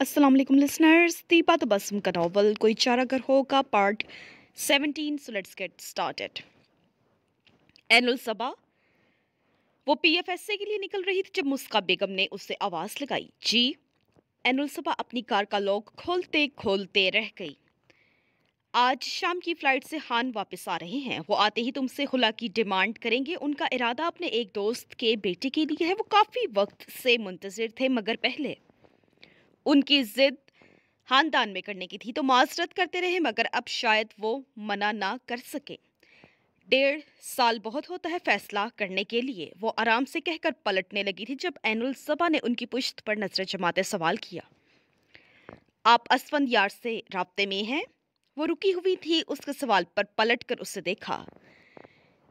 Aslam listeners Deepa तो बसम का novel कोई चारागर हो का part seventeen so let's get started Ainul Saba वो पीएफएसए के लिए निकल रही थी जब मुस्का बेगम ने उससे आवाज़ लगाई जी एनुल सबा अपनी कार का लॉक खोलते खोलते रह गई आज शाम की फ़्लाइट से हान वापस आ रहे हैं वो आते ही तुमसे खुला की डिमांड करेंगे उनका इरादा अपने एक दोस्त के बेटे के लिए है वो काफ़ी वक्त से मुंतज़र थे मगर पहले उनकी जिद खानदान में करने की थी तो माजरत करते रहे मगर अब शायद वो मना ना कर सके डेढ़ साल बहुत होता है फैसला करने के लिए वो आराम से कहकर पलटने लगी थी जब एनुल सबा ने उनकी पुश्त पर नजर जमाते सवाल किया आप असवंद यार से रबते में हैं वो रुकी हुई थी उसके सवाल पर पलट कर उसे देखा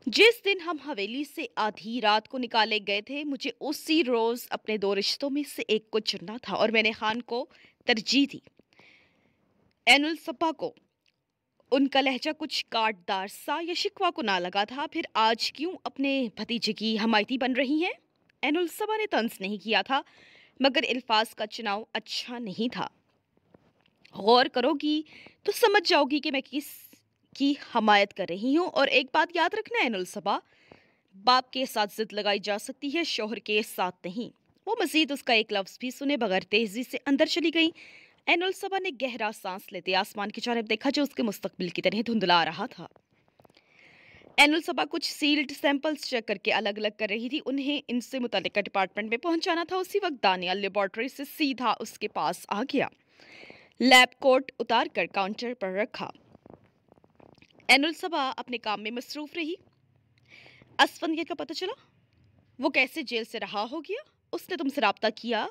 जिस दिन हम हवेली से आधी रात को निकाले गए थे मुझे उसी रोज़ अपने दो रिश्तों में से एक को चुनना था और मैंने खान को तरजीह दी एनुल सपा को उनका लहजा कुछ काटदार सा या शिकवा को ना लगा था फिर आज क्यों अपने भतीजे की हमायती बन रही हैं एनुल सपा ने तंस तो नहीं किया था मगर अल्फाज का चुनाव अच्छा नहीं था गौर करोगी तो समझ जाओगी कि मैं किस की हमायत कर रही हूँ और एक बात याद रखना है नुलसबा बाप के साथ जिद लगाई जा सकती है शोहर के साथ नहीं वो मजीद उसका एक लफ्ज़ भी सुने बगैर तेज़ी से अंदर चली गई एनुल सबा ने गहरा सांस लेते आसमान की जानब देखा जो उसके मुस्तबिल की तरह धुंधला रहा था एनुल सबा कुछ सील्ड सैंपल्स चेक करके अलग अलग कर रही थी उन्हें इनसे मुतल डिपार्टमेंट में पहुंचाना था उसी वक्त दानिया लेबॉर्टरी से सीधा उसके पास आ गया लैब कोट उतार कर काउंटर पर रखा एनुलसभा अपने काम में मसरूफ़ रही असफंदियत का पता चला वो कैसे जेल से रहा हो गया उसने तुमसे रबता किया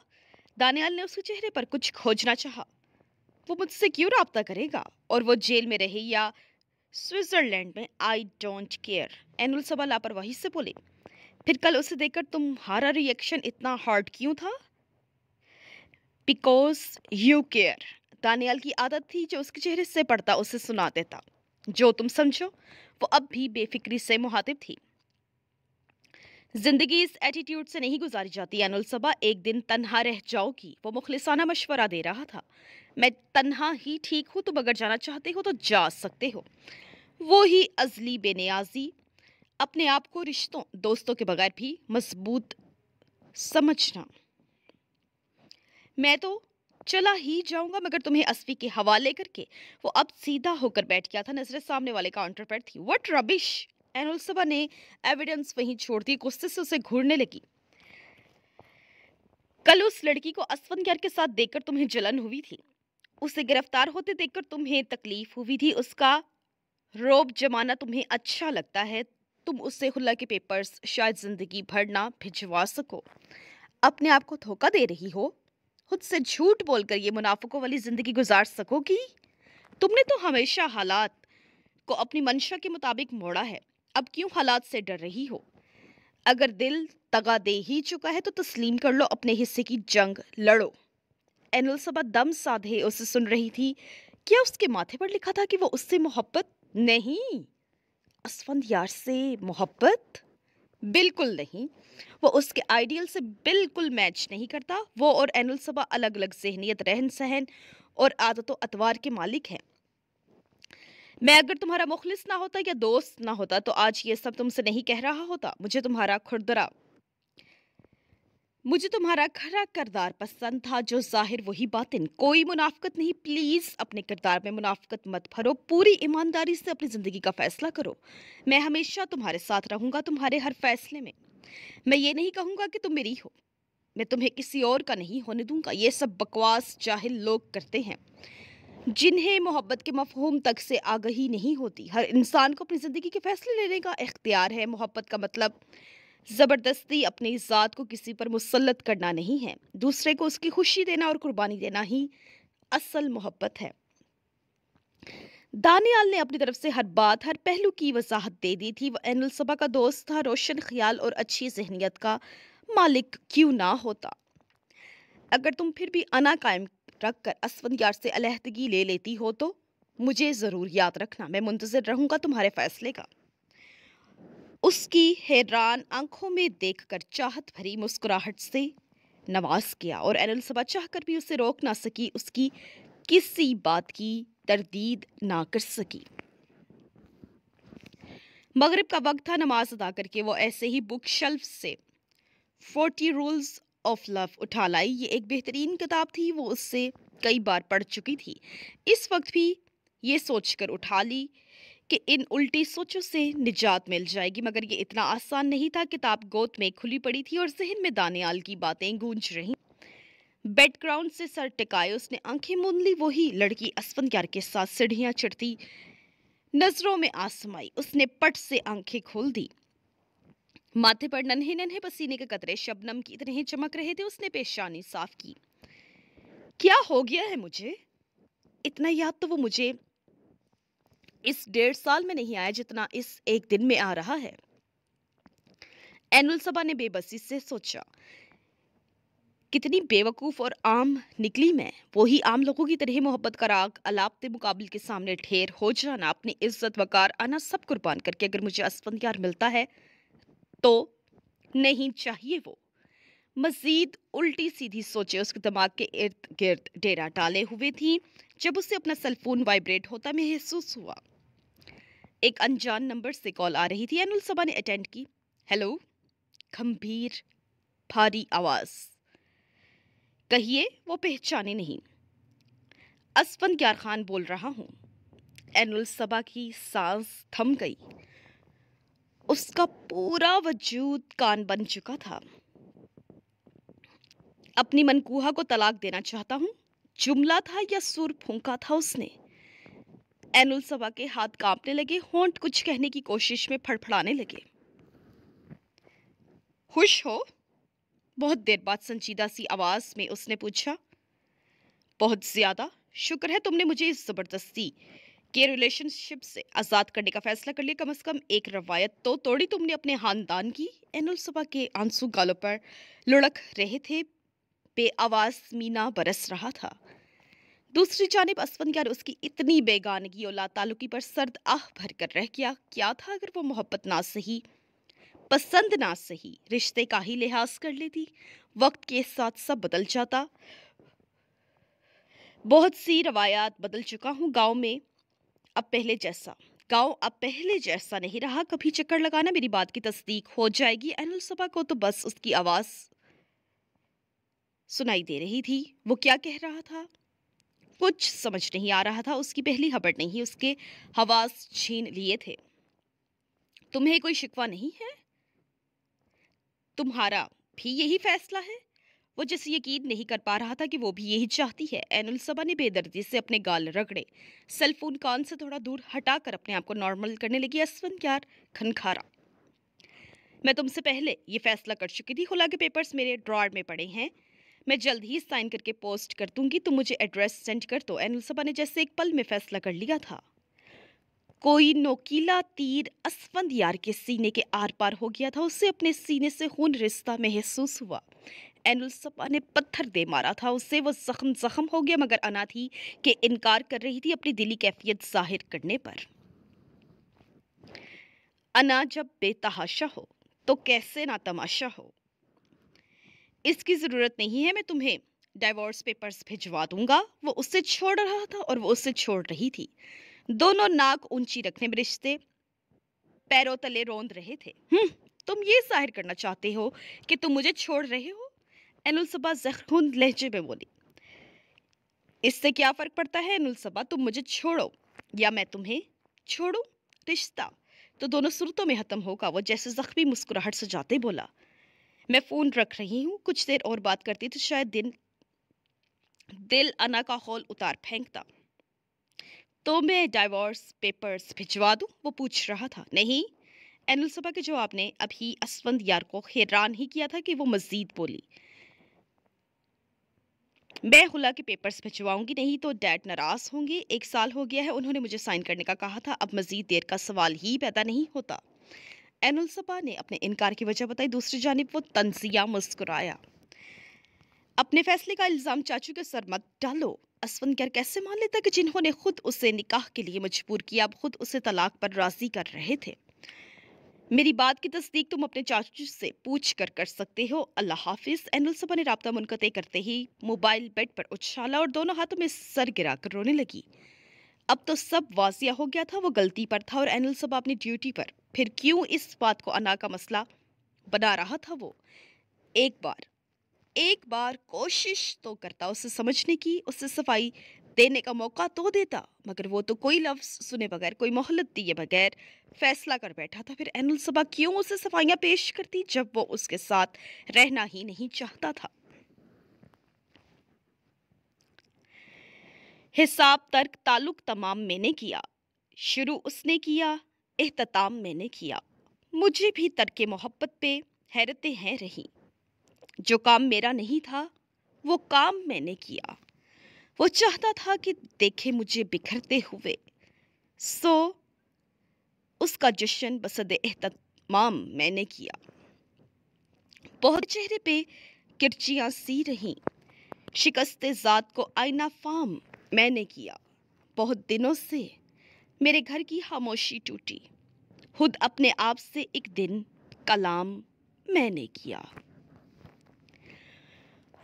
दानियाल ने उसके चेहरे पर कुछ खोजना चाहा वो मुझसे क्यों रबता करेगा और वो जेल में रहे या स्विट्ज़रलैंड में आई डोंट केयर एनुल लापरवाही से बोले फिर कल उसे देखकर तुम्हारा रिएक्शन इतना हार्ड क्यों था बिकॉज यू केयर दानियाल की आदत थी जो उसके चेहरे से पड़ता उसे सुना देता जो तुम समझो वो अब भी बेफिक्री से मुहातिब थी जिंदगी इस एटीट्यूड से नहीं गुजारी जाती अनुल सबा एक दिन तन्हा रह जाओगी वो मुखलिसाना मशवरा दे रहा था मैं तन्हा ही ठीक हूँ तुम अगर जाना चाहते हो तो जा सकते हो वो ही अजली बेनियाजी अपने आप को रिश्तों दोस्तों के बगैर भी मजबूत समझना मैं तो चला ही जाऊंगा मगर तुम्हें असफी के हवाले करके वो अब सीधा होकर बैठ गया था नजरें सामने वाले काउंटर पर थी वट रबिश एनोलसभा ने एविडेंस वहीं छोड़ दी गुस्से से उसे घूरने लगी कल उस लड़की को असवन यार के साथ देखकर तुम्हें जलन हुई थी उसे गिरफ्तार होते देखकर तुम्हें तकलीफ हुई थी उसका रोब जमाना तुम्हें अच्छा लगता है तुम उससे खुला के पेपर्स शायद ज़िंदगी भर ना भिजवा सको अपने आप को धोखा दे रही हो खुद से झूठ बोलकर ये मुनाफकों वाली ज़िंदगी गुजार सकोगी तुमने तो हमेशा हालात को अपनी मंशा के मुताबिक मोड़ा है अब क्यों हालात से डर रही हो अगर दिल तगा दे ही चुका है तो तस्लीम कर लो अपने हिस्से की जंग लड़ो एनल सबा दम साधे उसे सुन रही थी क्या उसके माथे पर लिखा था कि वो उससे मोहब्बत नहीं असफंद यार से मोहब्बत बिल्कुल नहीं वो उसके आइडियल से बिल्कुल मैच नहीं करता वो और एनुल सबा अलग अलग जहनीत रहन सहन और आदतों अतवार के मालिक हैं मैं अगर तुम्हारा मुखलिस ना होता या दोस्त ना होता तो आज ये सब तुमसे नहीं कह रहा होता मुझे तुम्हारा खुरदरा मुझे तुम्हारा खरा करदार पसंद था जो जाहिर वही बातिन कोई मुनाफ्त नहीं प्लीज़ अपने किरदार में मुनाफ्त मत भरो पूरी ईमानदारी से अपनी ज़िंदगी का फ़ैसला करो मैं हमेशा तुम्हारे साथ रहूंगा तुम्हारे हर फैसले में मैं ये नहीं कहूँगा कि तुम मेरी हो मैं तुम्हें किसी और का नहीं होने दूंगा ये सब बकवास जाहिल लोग करते हैं जिन्हें मोहब्बत के मफहूम तक से आगही नहीं होती हर इंसान को अपनी ज़िंदगी के फैसले लेने का इख्तियार है मोहब्बत का मतलब ज़बरदस्ती अपनी ज़ात को किसी पर मुसलत करना नहीं है दूसरे को उसकी खुशी देना और कुर्बानी देना ही असल मोहब्बत है दानियाल ने अपनी तरफ से हर बात हर पहलू की वजाहत दे दी थी वह एनल सभा का दोस्त था रोशन ख्याल और अच्छी जहनीत का मालिक क्यों ना होता अगर तुम फिर भी अना कायम रख कर असफन यार से अलहदगी ले लेती हो तो मुझे ज़रूर याद रखना मैं मुंतज़र रहूँगा तुम्हारे फैसले का उसकी हैरान आंखों में देखकर चाहत भरी मुस्कुराहट से नवाज किया और एनुल सभा चाह कर भी उसे रोक ना सकी उसकी किसी बात की तरदीद ना कर सकी मगरब का वक्त था नमाज अदा करके वो ऐसे ही बुक शेल्फ से फोर्टी रूल्स ऑफ लव उठा लाई ये एक बेहतरीन किताब थी वो उससे कई बार पढ़ चुकी थी इस वक्त भी ये सोचकर उठा ली कि इन उल्टी सोचों से निजात मिल जाएगी मगर ये इतना आसान नहीं था किताब गोद में खुली पड़ी थी और जहन में दानियाल की बातें गूंज रही बैकग्राउंड से सर टिकाए उसने आंखें मूंद ली वही लड़की असफन यार के साथ सीढ़ियां चढ़ती नजरों में आसमाई उसने पट से आंखें खोल दी माथे पर नन्हे नन्हे पसीने के कतरे शबनम की तरह चमक रहे थे उसने पेशानी साफ की क्या हो गया है मुझे इतना याद तो वो मुझे इस डेढ़ साल में नहीं आया जितना इस एक दिन में आ रहा है एनुल सभा ने बेबसी से सोचा कितनी बेवकूफ़ और आम निकली मैं वही आम लोगों की तरह मोहब्बत का राग अलापते मुकाबले के सामने ढेर हो जाना अपनी इज्जत वकार आना सब कुर्बान करके अगर मुझे असफंद मिलता है तो नहीं चाहिए वो मजीद उल्टी सीधी सोचे उसके दिमाग के इर्द गिर्द डेरा डाले हुए थी जब उसे अपना सेलफोन वाइब्रेट होता महसूस हुआ एक अनजान नंबर से कॉल आ रही थी अनुल सभा ने अटेंड की हेलो गंभीर भारी आवाज़ कहिए वो पहचाने नहीं असफन क्यार खान बोल रहा हूँ एनुल सभा की सांस थम गई उसका पूरा वजूद कान बन चुका था अपनी मनकूहा को तलाक देना चाहता हूँ जुमला था या सुर फूंका था उसने एनुल सभा के हाथ कांपने लगे होंठ कुछ कहने की कोशिश में फड़फड़ाने लगे खुश हो बहुत देर बाद संजीदा सी आवाज़ में उसने पूछा बहुत ज़्यादा शुक्र है तुमने मुझे इस ज़बरदस्ती के रिलेशनशिप से आज़ाद करने का फैसला कर लिया कम अज़ कम एक रवायत तो तोड़ी तुमने अपने खानदान की एनुल सभा के आंसू गालों पर लुढ़क रहे थे पे आवाज़ मीना बरस रहा था दूसरी जानब असवन यार उसकी इतनी बेगानगी और लातालुकी पर सर्द आह भर कर रह गया क्या था अगर वो मोहब्बत ना सही पसंद ना सही रिश्ते का ही लिहाज कर लेती वक्त के साथ सब बदल जाता बहुत सी रवायात बदल चुका हूँ गांव में अब पहले जैसा गांव अब पहले जैसा नहीं रहा कभी चक्कर लगाना मेरी बात की तस्दीक हो जाएगी अनिल सभा को तो बस उसकी आवाज़ सुनाई दे रही थी वो क्या कह रहा था कुछ समझ नहीं आ रहा था उसकी पहली हबड़ नहीं उसके हवास छीन लिए थे तुम्हें कोई शिकवा नहीं है तुम्हारा भी यही फैसला है वो जैसे यकीन नहीं कर पा रहा था कि वो भी यही चाहती है एनुल सबा ने बेदर्दी से अपने गाल रगड़े सेल फोन कान से थोड़ा दूर हटाकर अपने आप को नॉर्मल करने लगी असवन यार खनखारा मैं तुमसे पहले ये फैसला कर चुकी थी खुला के पेपर्स मेरे ड्रॉर में पड़े हैं मैं जल्द ही साइन करके पोस्ट कर दूंगी तुम मुझे एड्रेस सेंड कर दो एनुल सबा ने जैसे एक पल में फैसला कर लिया था कोई नोकीला तीर असफंद यार के सीने के आर पार हो गया था उसे अपने सीने से खून रिश्ता महसूस हुआ एनुल सपा ने पत्थर दे मारा था उससे वो जख्म जख्म हो गया मगर थी कि इनकार कर रही थी अपनी दिली कैफियत जाहिर करने पर अना जब बेतहाशा हो तो कैसे ना तमाशा हो इसकी ज़रूरत नहीं है मैं तुम्हें डाइवोर्स पेपर्स भिजवा दूंगा वो उससे छोड़ रहा था और वो उससे छोड़ रही थी दोनों नाक ऊंची रखने में रिश्ते पैरों तले रोंद रहे थे हम्म। तुम ये जाहिर करना चाहते हो कि तुम मुझे छोड़ रहे हो एनुलसबा जखरून लहजे में बोली इससे क्या फ़र्क पड़ता है एनुलसबा तुम मुझे छोड़ो या मैं तुम्हें छोड़ू रिश्ता तो दोनों सूरतों में ख़त्म होगा वो जैसे ज़ख्मी मुस्कुराहट से जाते बोला मैं फ़ोन रख रही हूँ कुछ देर और बात करती तो शायद दिन दिल अना का हौल उतार फेंकता तो मैं डाइवोर्स पेपर्स भिजवा दूँ वो पूछ रहा था नहीं एनुल सभा के जवाब ने अभी असवंत यार को हैरान ही किया था कि वो मजीद बोली मैं हुला के पेपर्स भिजवाऊंगी नहीं तो डैड नाराज़ होंगे एक साल हो गया है उन्होंने मुझे साइन करने का कहा था अब मज़ीद देर का सवाल ही पैदा नहीं होता एनुल सभा ने अपने इनकार की वजह बताई दूसरी जानब वो तनजिया मुस्कुराया अपने फैसले का इल्ज़ाम चाचू के सर मत डालो असफनगर कैसे मान लेता कि जिन्होंने खुद उसे निकाह के लिए मजबूर किया अब खुद उसे तलाक पर राजी कर रहे थे मेरी बात की तस्दीक तुम अपने चाचू से पूछ कर कर सकते हो अल्लाह हाफिज एनुल सभा ने रबा मुनकते करते ही मोबाइल बेड पर उछाला और दोनों हाथों में सर गिरा कर रोने लगी अब तो सब वाजिया हो गया था वो गलती पर था और एनुल सभा अपनी ड्यूटी पर फिर क्यों इस बात को अना का मसला बना रहा था वो एक बार एक बार कोशिश तो करता उसे समझने की उसे सफाई देने का मौका तो देता मगर वो तो कोई लफ्ज़ सुने बगैर कोई मोहलत दिए बगैर फैसला कर बैठा था फिर एनुल सभा क्यों उसे सफाइयाँ पेश करती जब वो उसके साथ रहना ही नहीं चाहता था हिसाब तर्क ताल्लुक तमाम मैंने किया शुरू उसने किया एहतमाम मैंने किया मुझे भी तर्क मोहब्बत पे हैरतें हैं रही जो काम मेरा नहीं था वो काम मैंने किया वो चाहता था कि देखे मुझे बिखरते हुए सो उसका जश्न बसद एहतमाम मैंने किया बहुत चेहरे पे किरचियाँ सी रहीं शिकस्त ज़ात को आईना फाम मैंने किया बहुत दिनों से मेरे घर की खामोशी टूटी खुद अपने आप से एक दिन कलाम मैंने किया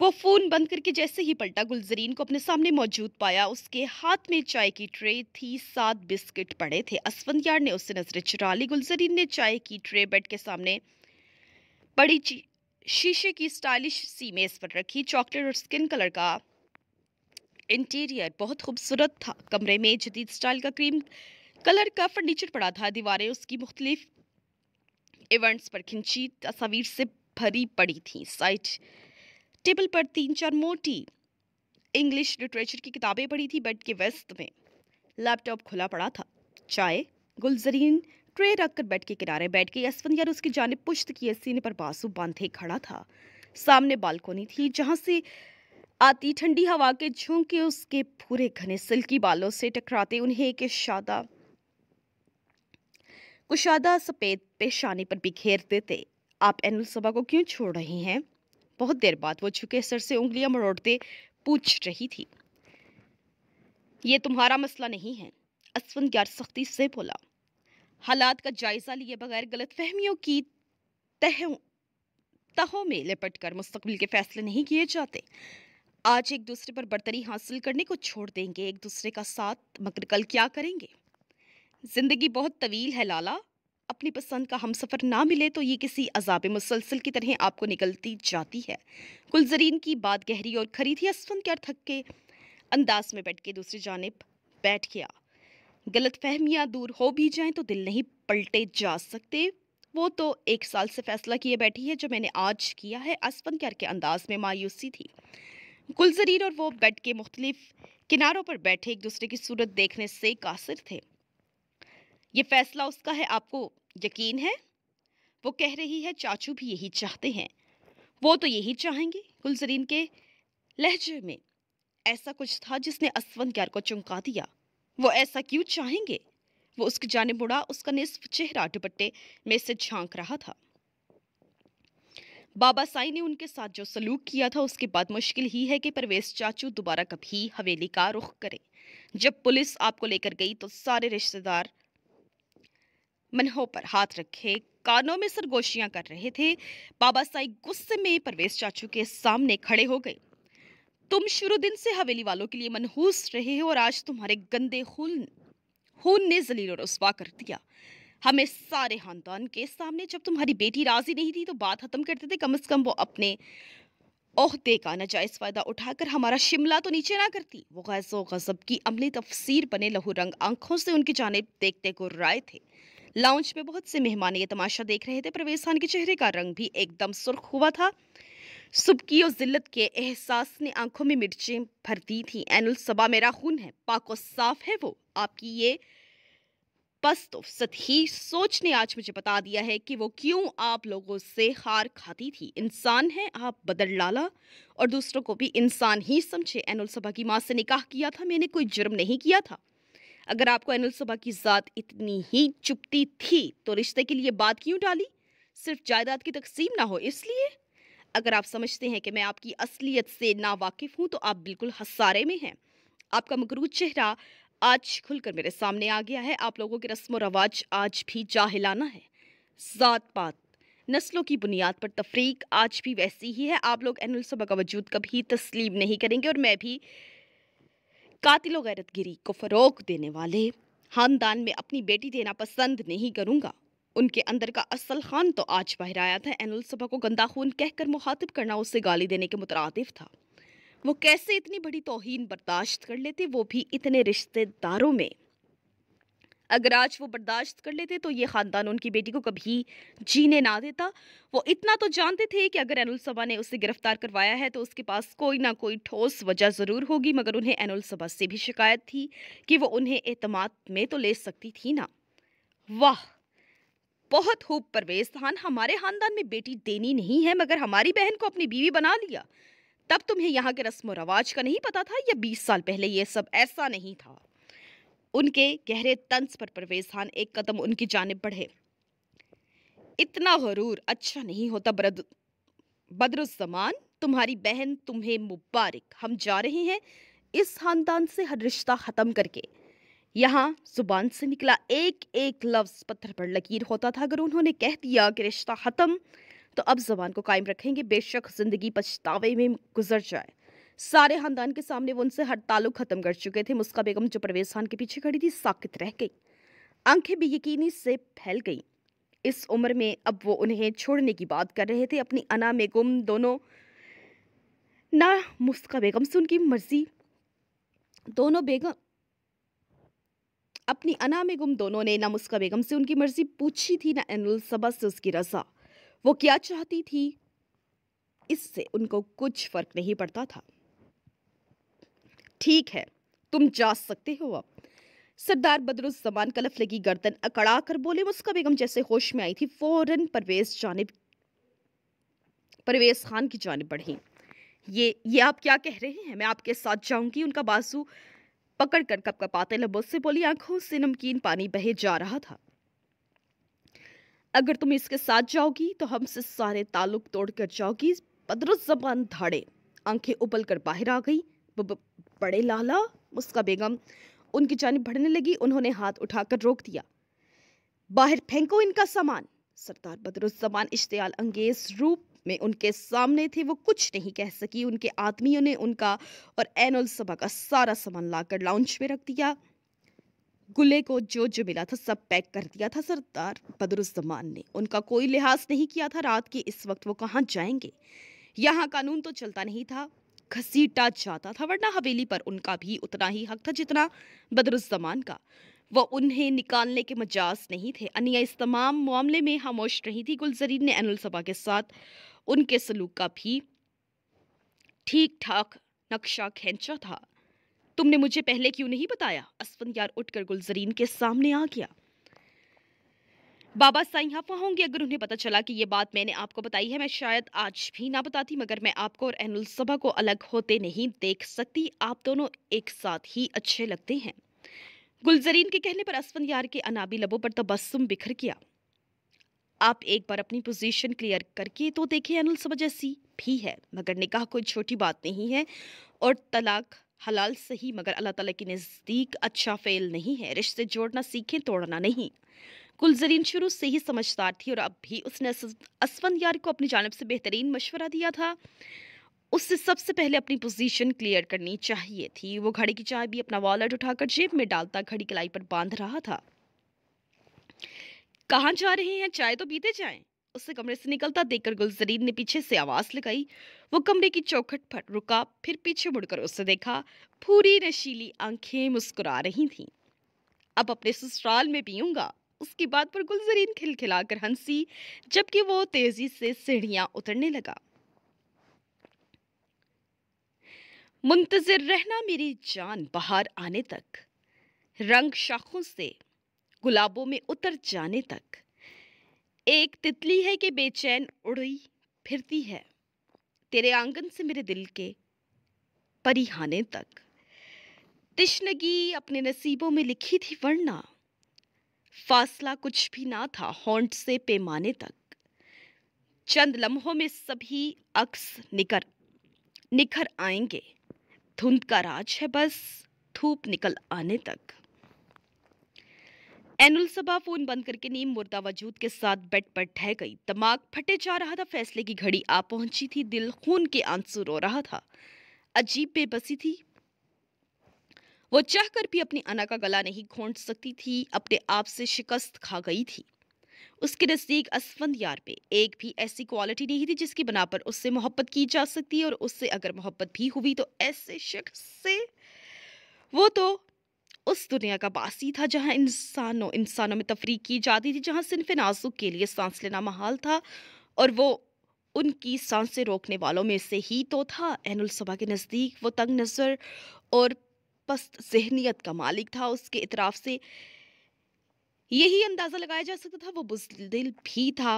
वो फ़ोन बंद करके जैसे ही पलटा गुलजरीन को अपने सामने मौजूद पाया उसके हाथ में चाय की ट्रे थी सात बिस्किट पड़े थे असवंत यार ने उससे नजरें चुरा ली गुलजरीन ने चाय की ट्रे बेड के सामने बड़ी शीशे की स्टाइलिश सी मेज़ पर रखी चॉकलेट और स्किन कलर का इंटीरियर बहुत खूबसूरत था कमरे में जदीद स्टाइल का क्रीम कलर का फर्नीचर पड़ा था दीवारें उसकी मुख्तलिफ इवेंट्स पर खिंची तस्वीर से भरी पड़ी थी साइट टेबल पर तीन चार मोटी इंग्लिश लिटरेचर की किताबें पड़ी थी बेड के वेस्ट में लैपटॉप खुला पड़ा था चाय गुलजरीन ट्रे रखकर बेड के किनारे बैठ के यशवंत यार उसकी जानब पुश्त किए सीने पर बाजू बांधे खड़ा था सामने बालकोनी थी जहाँ से आती ठंडी हवा के झोंके उसके पूरे घने सिल्की बालों से टकराते उन्हें एक शादा कुशादा सफ़ेद पेशानी पर बिखेर देते आप एनुल सभा को क्यों छोड़ रही हैं बहुत देर बाद वो झुके सर से उंगलियां मरोड़ते पूछ रही थी ये तुम्हारा मसला नहीं है असवन ग्यार सख्ती से बोला हालात का जायज़ा लिए बगैर गलत फहमियों की तहों तहों में लिपट कर मुस्तबिल के फैसले नहीं किए जाते आज एक दूसरे पर बर्तरी हासिल करने को छोड़ देंगे एक दूसरे का साथ मगर कल क्या करेंगे ज़िंदगी बहुत तवील है लाला अपनी पसंद का हम सफ़र ना मिले तो ये किसी अजाब मुसलसल की तरह आपको निकलती जाती है गुलजरीन की बात गहरी और खरी थी असफन क्या थक के अंदाज में बैठ के दूसरी जानब बैठ गया गलत फहमियाँ दूर हो भी जाएँ तो दिल नहीं पलटे जा सकते वो तो एक साल से फैसला किए बैठी है जो मैंने आज किया है असफन क्यार के अंदाज में मायूसी थी गुलजरीन और वो बैठ के मुख्तलिफ किनारों पर बैठे एक दूसरे की सूरत देखने से कासिर थे ये फैसला उसका है आपको यकीन है वो कह रही है चाचू भी यही चाहते हैं वो तो यही चाहेंगे गुलजरीन के लहजे में ऐसा कुछ था जिसने असवंत यार को चमका दिया वो ऐसा क्यों चाहेंगे वो उसके जाने मुड़ा उसका निस्फ चेहरा दुपट्टे में से झांक रहा था बाबा साई ने उनके साथ जो सलूक किया था उसके बाद मुश्किल ही है कि परवेश चाचू दोबारा कभी हवेली का रुख करें जब पुलिस आपको लेकर गई तो सारे रिश्तेदार मनहों पर हाथ रखे कानों में सरगोशियां कर रहे थे बाबा साई गुस्से में परवेश चाचू के सामने खड़े हो गए तुम शुरू दिन से हवेली वालों के लिए मनहूस रहे हो और आज तुम्हारे गंदे खून खून ने जलील और रसवा कर दिया हमें सारे खानदान के सामने जब तुम्हारी बेटी राजी नहीं थी तो बात खत्म करते थे कम से कम वो अपने ओहदे का नाजायज फ़ायदा उठाकर हमारा शिमला तो नीचे ना करती वो गैज़ो गज़ब की अमली तफसीर बने लहू रंग आंखों से उनकी जानब देखते गुर्राए थे लाउंज में बहुत से मेहमान ये तमाशा देख रहे थे परवेज खान के चेहरे का रंग भी एकदम सुर्ख हुआ था सुबकी और जिल्लत के एहसास ने आंखों में मिर्चें भर दी थी एनुल सबा मेरा खून है पाको साफ है वो आपकी ये पस्त तो सतही सोच ने आज मुझे बता दिया है कि वो क्यों आप लोगों से हार खाती थी इंसान है आप बदल डाला और दूसरों को भी इंसान ही समझे एनुल सभा की माँ से निकाह किया था मैंने कोई जुर्म नहीं किया था अगर आपको अनिल सुबह की ज़ात इतनी ही चुपती थी तो रिश्ते के लिए बात क्यों डाली सिर्फ जायदाद की तकसीम ना हो इसलिए अगर आप समझते हैं कि मैं आपकी असलियत से ना वाकिफ हूँ तो आप बिल्कुल हसारे में हैं आपका मकरूज चेहरा आज खुलकर मेरे सामने आ गया है आप लोगों के रस्म रवाज आज भी जाहिलाना है ज़ात पात नस्लों की बुनियाद पर तफरीक आज भी वैसी ही है आप लोग अनिल सबा का वजूद कभी तस्लीम नहीं करेंगे और मैं भी कातिलो गैरतगिरी को फरोग देने वाले खानदान में अपनी बेटी देना पसंद नहीं करूंगा उनके अंदर का असल खान तो आज बाहर आया था एनुल सभा को गंदा खून कहकर मुखातिब करना उससे गाली देने के मुतरदफ था वो कैसे इतनी बड़ी तोहन बर्दाश्त कर लेते वो भी इतने रिश्तेदारों में अगर आज वो बर्दाश्त कर लेते तो ये ख़ानदान उनकी बेटी को कभी जीने ना देता वो इतना तो जानते थे कि अगर एनुलसभा ने उसे गिरफ्तार करवाया है तो उसके पास कोई ना कोई ठोस वजह ज़रूर होगी मगर उन्हें एनुलसभा से भी शिकायत थी कि वो उन्हें अहतमाद में तो ले सकती थी ना वाह बहुत खूब परवेज खान हमारे ख़ानदान में बेटी देनी नहीं है मगर हमारी बहन को अपनी बीवी बना लिया तब तुम्हें यहाँ के रस्म व रवाज का नहीं पता था या बीस साल पहले ये सब ऐसा नहीं था उनके गहरे तंस पर प्रवेशान खान एक कदम उनकी जानब बढ़े इतना गरूर अच्छा नहीं होता बरद बदरुजमान तुम्हारी बहन तुम्हें मुबारक हम जा रहे हैं इस खानदान से हर रिश्ता ख़त्म करके यहाँ ज़ुबान से निकला एक एक लफ्ज़ पत्थर पर लकीर होता था अगर उन्होंने कह दिया कि रिश्ता ख़त्म तो अब ज़बान को कायम रखेंगे बेशक ज़िंदगी पछतावे में गुजर जाए सारे खानदान के सामने वो उनसे हर ताल्लुक खत्म कर चुके थे मुस्का बेगम जो परवेज खान के पीछे खड़ी थी साकित रह गई आंखें भी यकीनी से फैल गई इस उम्र में अब वो उन्हें छोड़ने की बात कर रहे थे अपनी अना में गुम दोनों ना मुस्का बेगम से उनकी मर्जी दोनों बेगम अपनी अना में गुम दोनों ने ना मुस्का बेगम से उनकी मर्जी पूछी थी ना एनुल सबा से उसकी रजा वो क्या चाहती थी इससे उनको कुछ फर्क नहीं पड़ता था ठीक है तुम जा सकते हो अब सरदार बदरुजमान कलफ लगी गर्दन अकड़ा कर बोले मुस्का बेगम जैसे होश में आई थी फौरन परवेज जानब परवेज खान की जानब बढ़ी ये ये आप क्या कह रहे हैं मैं आपके साथ जाऊंगी उनका बाजू पकड़ कर कप कपाते लबों से बोली आंखों से नमकीन पानी बहे जा रहा था अगर तुम इसके साथ जाओगी तो हमसे सारे ताल्लुक तोड़कर जाओगी बदरुजमान धाड़े आंखें उबल कर बाहर आ गई बड़े लाला मुस्का बेगम उनकी जानब बढ़ने लगी उन्होंने हाथ उठाकर रोक दिया बाहर फेंको इनका सामान सरदार बदरुजमान इश्तियाल अंगेज रूप में उनके सामने थे वो कुछ नहीं कह सकी उनके आदमियों ने उनका और एनुल सभा का सारा सामान लाकर लाउंज में रख दिया गुले को जो जो मिला था सब पैक कर दिया था सरदार बदरुजमान ने उनका कोई लिहाज नहीं किया था रात के इस वक्त वो कहाँ जाएंगे यहाँ कानून तो चलता नहीं था घसीटा जाता था वरना हवेली पर उनका भी उतना ही हक था जितना बदरुजमान का वह उन्हें निकालने के मजाज नहीं थे अनिया इस तमाम मामले में खामोश रही थी गुलजरीन ने अनुल सभा के साथ उनके सलूक का भी ठीक ठाक नक्शा खेचा था तुमने मुझे पहले क्यों नहीं बताया असफन यार उठकर गुलजरीन के सामने आ गया बाबा साईहाफा होंगे अगर उन्हें पता चला कि ये बात मैंने आपको बताई है मैं शायद आज भी ना बताती मगर मैं आपको और अहनुल सभा को अलग होते नहीं देख सकती आप दोनों एक साथ ही अच्छे लगते हैं गुलजरीन के कहने पर असफन यार के अनाबी लबों पर तबस्सुम तो बिखर गया आप एक बार अपनी पोजीशन क्लियर करके तो देखें अनिल सभा जैसी भी है मगर निकाह कोई छोटी बात नहीं है और तलाक हलाल सही मगर अल्लाह ताला के नज़दीक अच्छा फेल नहीं है रिश्ते जोड़ना सीखें तोड़ना नहीं गुलजरीन शुरू से ही समझदार थी और अब भी उसने असवंत यार को अपनी जानब से बेहतरीन मशवरा दिया था उससे सबसे पहले अपनी पोजीशन क्लियर करनी चाहिए थी वो घड़ी की चाय भी अपना वॉलेट उठाकर जेब में डालता घड़ी कलाई पर बांध रहा था कहाँ जा रहे हैं चाय तो पीते जाएं उससे कमरे से निकलता देखकर गुलजरीन ने पीछे से आवाज़ लगाई वो कमरे की चौखट पर रुका फिर पीछे मुड़कर उससे देखा पूरी नशीली आंखें मुस्कुरा रही थीं अब अपने ससुराल में पीऊंगा उसकी बात पर गुलजरीन खिलखिलाकर हंसी जबकि वो तेजी से सीढ़ियां उतरने लगा मुंतजर रहना मेरी जान बाहर आने तक रंग शाखों से गुलाबों में उतर जाने तक एक तितली है कि बेचैन उड़ी फिरती है तेरे आंगन से मेरे दिल के परिहाने तक तिश्नगी अपने नसीबों में लिखी थी वरना फासला कुछ भी ना था हॉन्ट से पैमाने तक चंद लम्हों में सभी अक्स निकर निखर आएंगे धुंध का राज है बस धूप निकल आने तक एनुल सभा फोन बंद करके नीम मुर्दा वजूद के साथ बेड पर ठह गई दिमाग फटे जा रहा था फैसले की घड़ी आ पहुंची थी दिल खून के आंसू रो रहा था अजीब बेबसी थी वो चाहकर भी अपनी अना का गला नहीं घोंट सकती थी अपने आप से शिकस्त खा गई थी उसके नज़दीक असफंद यार पे एक भी ऐसी क्वालिटी नहीं थी जिसकी बना पर उससे मोहब्बत की जा सकती और उससे अगर मोहब्बत भी हुई तो ऐसे शख्स से वो तो उस दुनिया का बासी था जहाँ इंसानों इंसानों में तफरी की जाती थी जहाँ सिर्फ नाजुक के लिए सांस लेना महाल था और वो उनकी सांसें रोकने वालों में से ही तो था एनुलसभा के नज़दीक वो तंग नज़र और पस्त जहनीत का मालिक था उसके इतराफ से यही अंदाज़ा लगाया जा सकता था वो बुजदिल भी था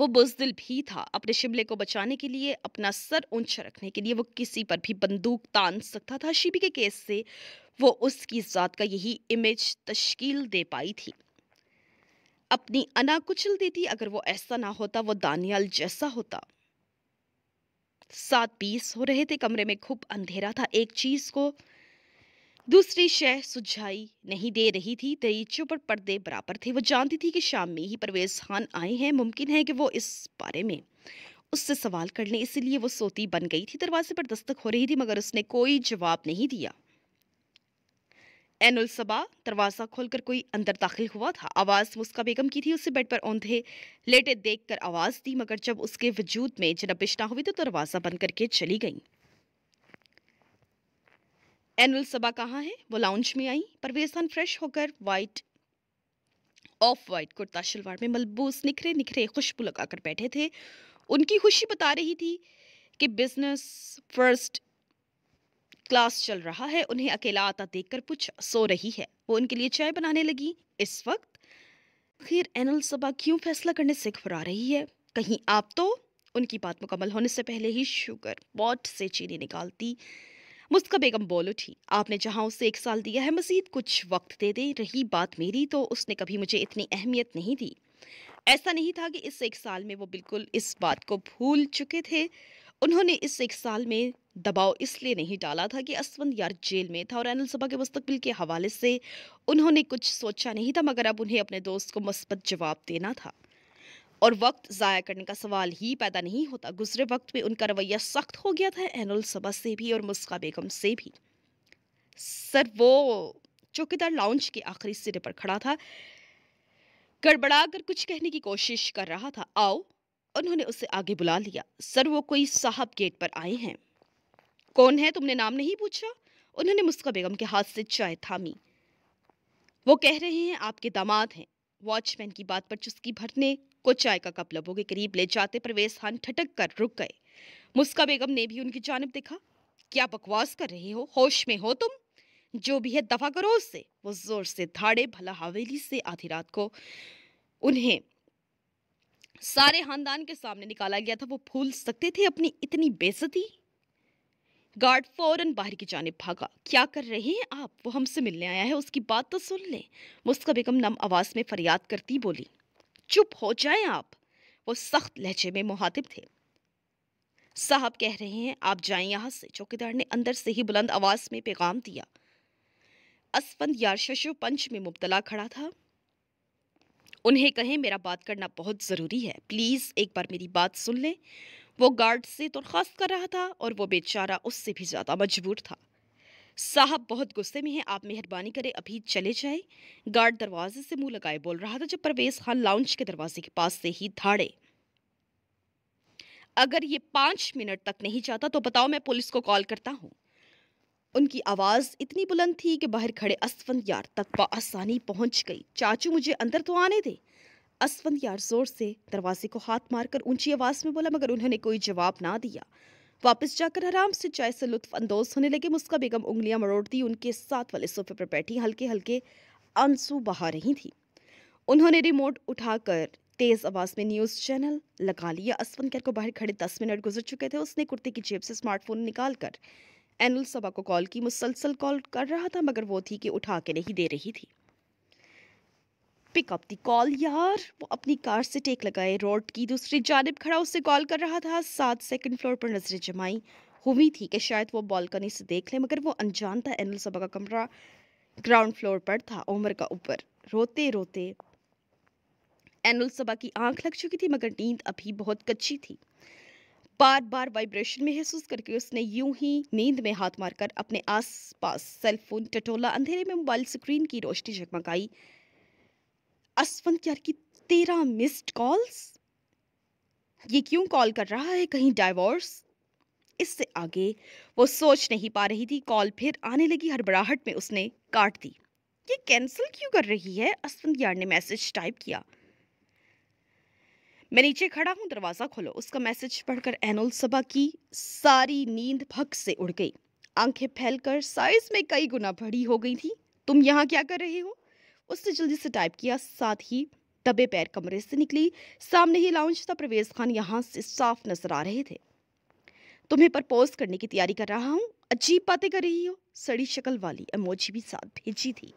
वो बुजदिल भी था अपने शिमले को बचाने के लिए अपना सर ऊंचा रखने के लिए वो किसी पर भी बंदूक तान सकता था शिबी के केस से वो उसकी ज़ात का यही इमेज तश्कील दे पाई थी अपनी अना कुचल देती अगर वो ऐसा ना होता वो दानियाल जैसा होता सात बीस हो रहे थे कमरे में खूब अंधेरा था एक चीज़ को दूसरी शह सुझाई नहीं दे रही थी तरीचों पर पर्दे बराबर थे वो जानती थी कि शाम में ही परवेज खान आए हैं मुमकिन है कि वो इस बारे में उससे सवाल कर लें इसलिए वो सोती बन गई थी दरवाजे पर दस्तक हो रही थी मगर उसने कोई जवाब नहीं दिया एनुल सबा दरवाज़ा खोलकर कोई अंदर दाखिल हुआ था आवाज़ मुस्का बेगम की थी उसे बेड पर औंधे लेटे देखकर आवाज़ दी मगर जब उसके वजूद में जरबिश ना हुई तो दरवाज़ा बंद करके चली गई एनुल सबा कहाँ है वो लाउंज में आई पर खान फ्रेश होकर white off white kurta shalwar में मलबूस निखरे निखरे खुशबू लगाकर बैठे थे उनकी खुशी बता रही थी कि बिजनेस फर्स्ट क्लास चल रहा है उन्हें अकेला आता देखकर कुछ सो रही है वो उनके लिए चाय बनाने लगी इस वक्त आखिर एनल सबा क्यों फैसला करने से घबरा रही है कहीं आप तो उनकी बात मुकम्मल होने से पहले ही शुगर पॉट से चीनी निकालती मुस्का बेगम बोल उठी आपने जहां उसे एक साल दिया है मजीद कुछ वक्त दे दे रही बात मेरी तो उसने कभी मुझे इतनी अहमियत नहीं दी ऐसा नहीं था कि इस एक साल में वो बिल्कुल इस बात को भूल चुके थे उन्होंने इस एक साल में दबाव इसलिए नहीं डाला था कि असवंत यार जेल में था और एनल सभा के मुस्तबिल के हवाले से उन्होंने कुछ सोचा नहीं था मगर अब उन्हें अपने दोस्त को मस्बत जवाब देना था और वक्त ज़ाया करने का सवाल ही पैदा नहीं होता गुजरे वक्त में उनका रवैया सख्त हो गया था एनुल सभा से भी और मुस्का बेगम से भी सर वो चौकीदार लाउंज के आखिरी सिरे पर खड़ा था गड़बड़ा कर कुछ कहने की कोशिश कर रहा था आओ उन्होंने उसे आगे बुला लिया सर वो कोई साहब गेट पर आए हैं कौन है तुमने नाम नहीं पूछा उन्होंने मुस्का बेगम के हाथ से चाय थामी वो कह रहे हैं आपके दामाद हैं वॉचमैन की बात पर चुस्की भरने को चाय का कप लबों के करीब ले जाते परवेज खान ठटक कर रुक गए मुस्का बेगम ने भी उनकी जानब देखा क्या बकवास कर रहे हो होश में हो तुम जो भी है दफा करो उससे वो जोर से धाड़े भला हवेली से आधी रात को उन्हें सारे खानदान के सामने निकाला गया था वो भूल सकते थे अपनी इतनी बेसती गार्ड फौरन बाहर की जाने भागा क्या कर रहे हैं आप वो हमसे मिलने आया है उसकी बात तो सुन ले मुस्का बेगम नम आवाज़ में फरियाद करती बोली चुप हो जाएं आप वो सख्त लहजे में मुहातिब थे साहब कह रहे हैं आप जाएं यहां से चौकीदार ने अंदर से ही बुलंद आवाज़ में पैगाम दिया असफंद यार शशो पंच में मुबतला खड़ा था उन्हें कहें मेरा बात करना बहुत ज़रूरी है प्लीज़ एक बार मेरी बात सुन लें वो गार्ड से दरख्वास्त कर रहा था और वो बेचारा उससे भी ज़्यादा मजबूर था साहब बहुत गुस्से में हैं आप मेहरबानी करें अभी चले जाए गार्ड दरवाजे से मुंह लगाए बोल रहा था जब परवेज खान लाउंज के दरवाजे के पास से ही धाड़े अगर ये पाँच मिनट तक नहीं जाता तो बताओ मैं पुलिस को कॉल करता हूँ उनकी आवाज़ इतनी बुलंद थी कि बाहर खड़े असवंत यार तक आसानी पहुंच गई चाचू मुझे अंदर तो आने दे असवंत यार जोर से दरवाजे को हाथ मारकर ऊंची आवाज़ में बोला मगर उन्होंने कोई जवाब ना दिया वापस जाकर आराम से चाय से लुत्फ अंदोज होने लगे मुस्का बेगम उंगलियां मरोड़ती उनके साथ वाले सोफे पर बैठी हल्के हल्के आंसू बहा रही थी उन्होंने रिमोट उठाकर तेज़ आवाज़ में न्यूज़ चैनल लगा लिया असवंत यार को बाहर खड़े दस मिनट गुजर चुके थे उसने कुर्ते की जेब से स्मार्टफोन निकालकर एनल सबा को कॉल की मुसलसल कॉल कर रहा था मगर वो थी कि उठा के नहीं दे रही थी पिकअप दी कॉल यार वो अपनी कार से टेक लगाए रोड की दूसरी जानब खड़ा उससे कॉल कर रहा था सात सेकंड फ्लोर पर नजरें जमाई हुई थी कि शायद वो बालकनी से देख ले मगर वो अनजान था एनल सबा का कमरा ग्राउंड फ्लोर पर था उमर का ऊपर रोते रोते एनुल सबा की आंख लग चुकी थी मगर नींद अभी बहुत कच्ची थी बार बार वाइब्रेशन महसूस करके उसने यूं ही नींद में हाथ मारकर अपने आसपास सेलफोन टटोला अंधेरे में मोबाइल स्क्रीन की रोशनी झकमकाई असवंत यार की तेरह मिस्ड कॉल्स ये क्यों कॉल कर रहा है कहीं डाइवोर्स इससे आगे वो सोच नहीं पा रही थी कॉल फिर आने लगी हड़बड़ाहट में उसने काट दी ये कैंसिल क्यों कर रही है असवंत यार ने मैसेज टाइप किया मैं नीचे खड़ा हूँ दरवाज़ा खोलो उसका मैसेज पढ़कर एनोल सभा की सारी नींद भक से उड़ गई आंखें फैलकर साइज में कई गुना बड़ी हो गई थी तुम यहाँ क्या कर रहे हो उसने जल्दी से टाइप किया साथ ही दबे पैर कमरे से निकली सामने ही लाउंज था प्रवेश खान यहाँ से साफ नजर आ रहे थे तुम्हें प्रपोज करने की तैयारी कर रहा हूँ अजीब बातें कर रही हो सड़ी शक्ल वाली एमोजी भी साथ भेजी थी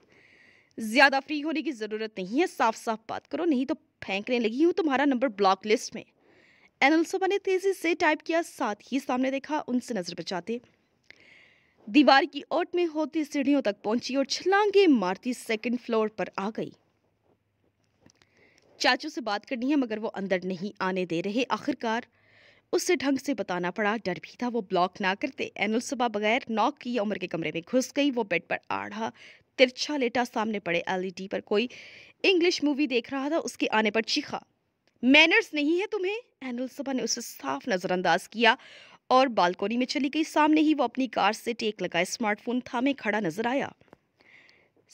ज्यादा फ्री होने की जरूरत नहीं है साफ साफ बात करो नहीं तो फेंकने लगी हूँ तुम्हारा नंबर ब्लॉक लिस्ट में एनल्सोबा ने तेजी से टाइप किया साथ ही सामने देखा उनसे नजर बचाते दीवार की ओट में होती सीढ़ियों तक पहुंची और छलांगे मारती सेकंड फ्लोर पर आ गई चाचू से बात करनी है मगर वो अंदर नहीं आने दे रहे आखिरकार उससे ढंग से बताना पड़ा डर भी था वो ब्लॉक ना करते एनुल सुबह बगैर नॉक की उम्र के कमरे में घुस गई वो बेड पर आढ़ा तिरछा लेटा सामने पड़े एलईडी e पर कोई इंग्लिश मूवी देख रहा था उसके आने पर चीखा मैनर्स नहीं है तुम्हें एनुल सभा ने उसे साफ नज़रअंदाज किया और बालकोनी में चली गई सामने ही वो अपनी कार से टेक लगाए स्मार्टफोन थामे खड़ा नजर आया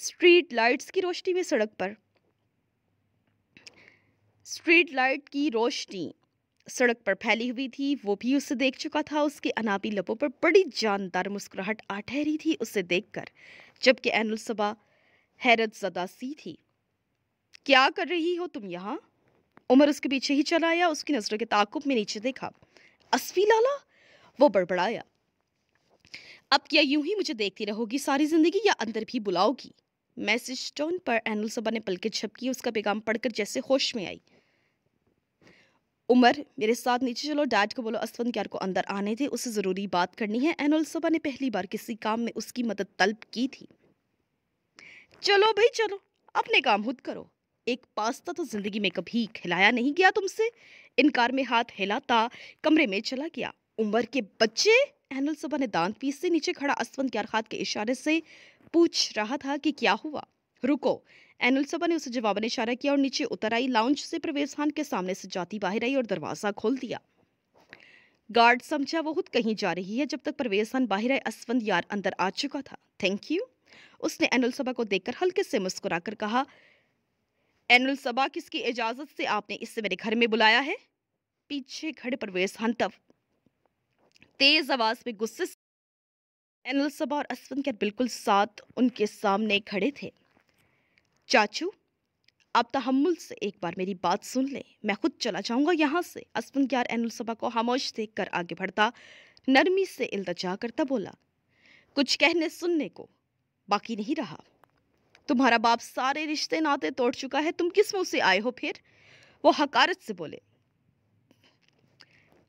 स्ट्रीट लाइट्स की रोशनी में सड़क पर स्ट्रीट लाइट की रोशनी सड़क पर फैली हुई थी वो भी उसे देख चुका था उसके अनाबी लबों पर बड़ी जानदार मुस्कुराहट आ ठहरी थी उसे देखकर जबकि एनुलसबा हैरत ज़दा सी थी क्या कर रही हो तुम यहाँ उमर उसके पीछे ही चला आया उसकी नज़रों के ताकुब में नीचे देखा असफी लाला वो बड़बड़ाया अब क्या यूं ही मुझे देखती रहोगी सारी ज़िंदगी या अंदर भी बुलाओगी मैसेज टोन पर एनुलसबा ने पलके झपकी उसका पैगाम पढ़कर जैसे होश में आई उमर मेरे साथ नीचे चलो डैड को बोलो असवंत क्यार को अंदर आने थे उसे ज़रूरी बात करनी है एनोल सबा ने पहली बार किसी काम में उसकी मदद तलब की थी चलो भाई चलो अपने काम खुद करो एक पास्ता तो ज़िंदगी में कभी खिलाया नहीं गया तुमसे इनकार में हाथ हिलाता कमरे में चला गया उमर के बच्चे एनल सबा ने दांत पीस से नीचे खड़ा असवंत क्यार खाद के इशारे से पूछ रहा था कि क्या हुआ रुको एनुलसभा ने उसे ने इशारा किया और नीचे उतर आई लाउंज से प्रवेश खान के सामने से जाती बाहर आई और दरवाजा खोल दिया गार्ड समझा वो खुद कहीं जा रही है जब तक प्रवेश खान बाहर आए असफंद यार अंदर आ चुका था थैंक यू उसने एनुल सभा को देखकर हल्के से मुस्कुराकर कहा एनुल सभा किसकी इजाजत से आपने इससे मेरे घर में बुलाया है पीछे खड़े प्रवेश खान तब तेज आवाज में गुस्से एनुल सभा और असवंत यार बिल्कुल साथ उनके सामने खड़े थे चाचू आप तहमुल से एक बार मेरी बात सुन लें मैं खुद चला जाऊंगा यहाँ से असमन ग्यार एनुल सभा को खामोश देख कर आगे बढ़ता नरमी से इल्तजा करता बोला कुछ कहने सुनने को बाकी नहीं रहा तुम्हारा बाप सारे रिश्ते नाते तोड़ चुका है तुम किस मुँह से आए हो फिर वो हकारत से बोले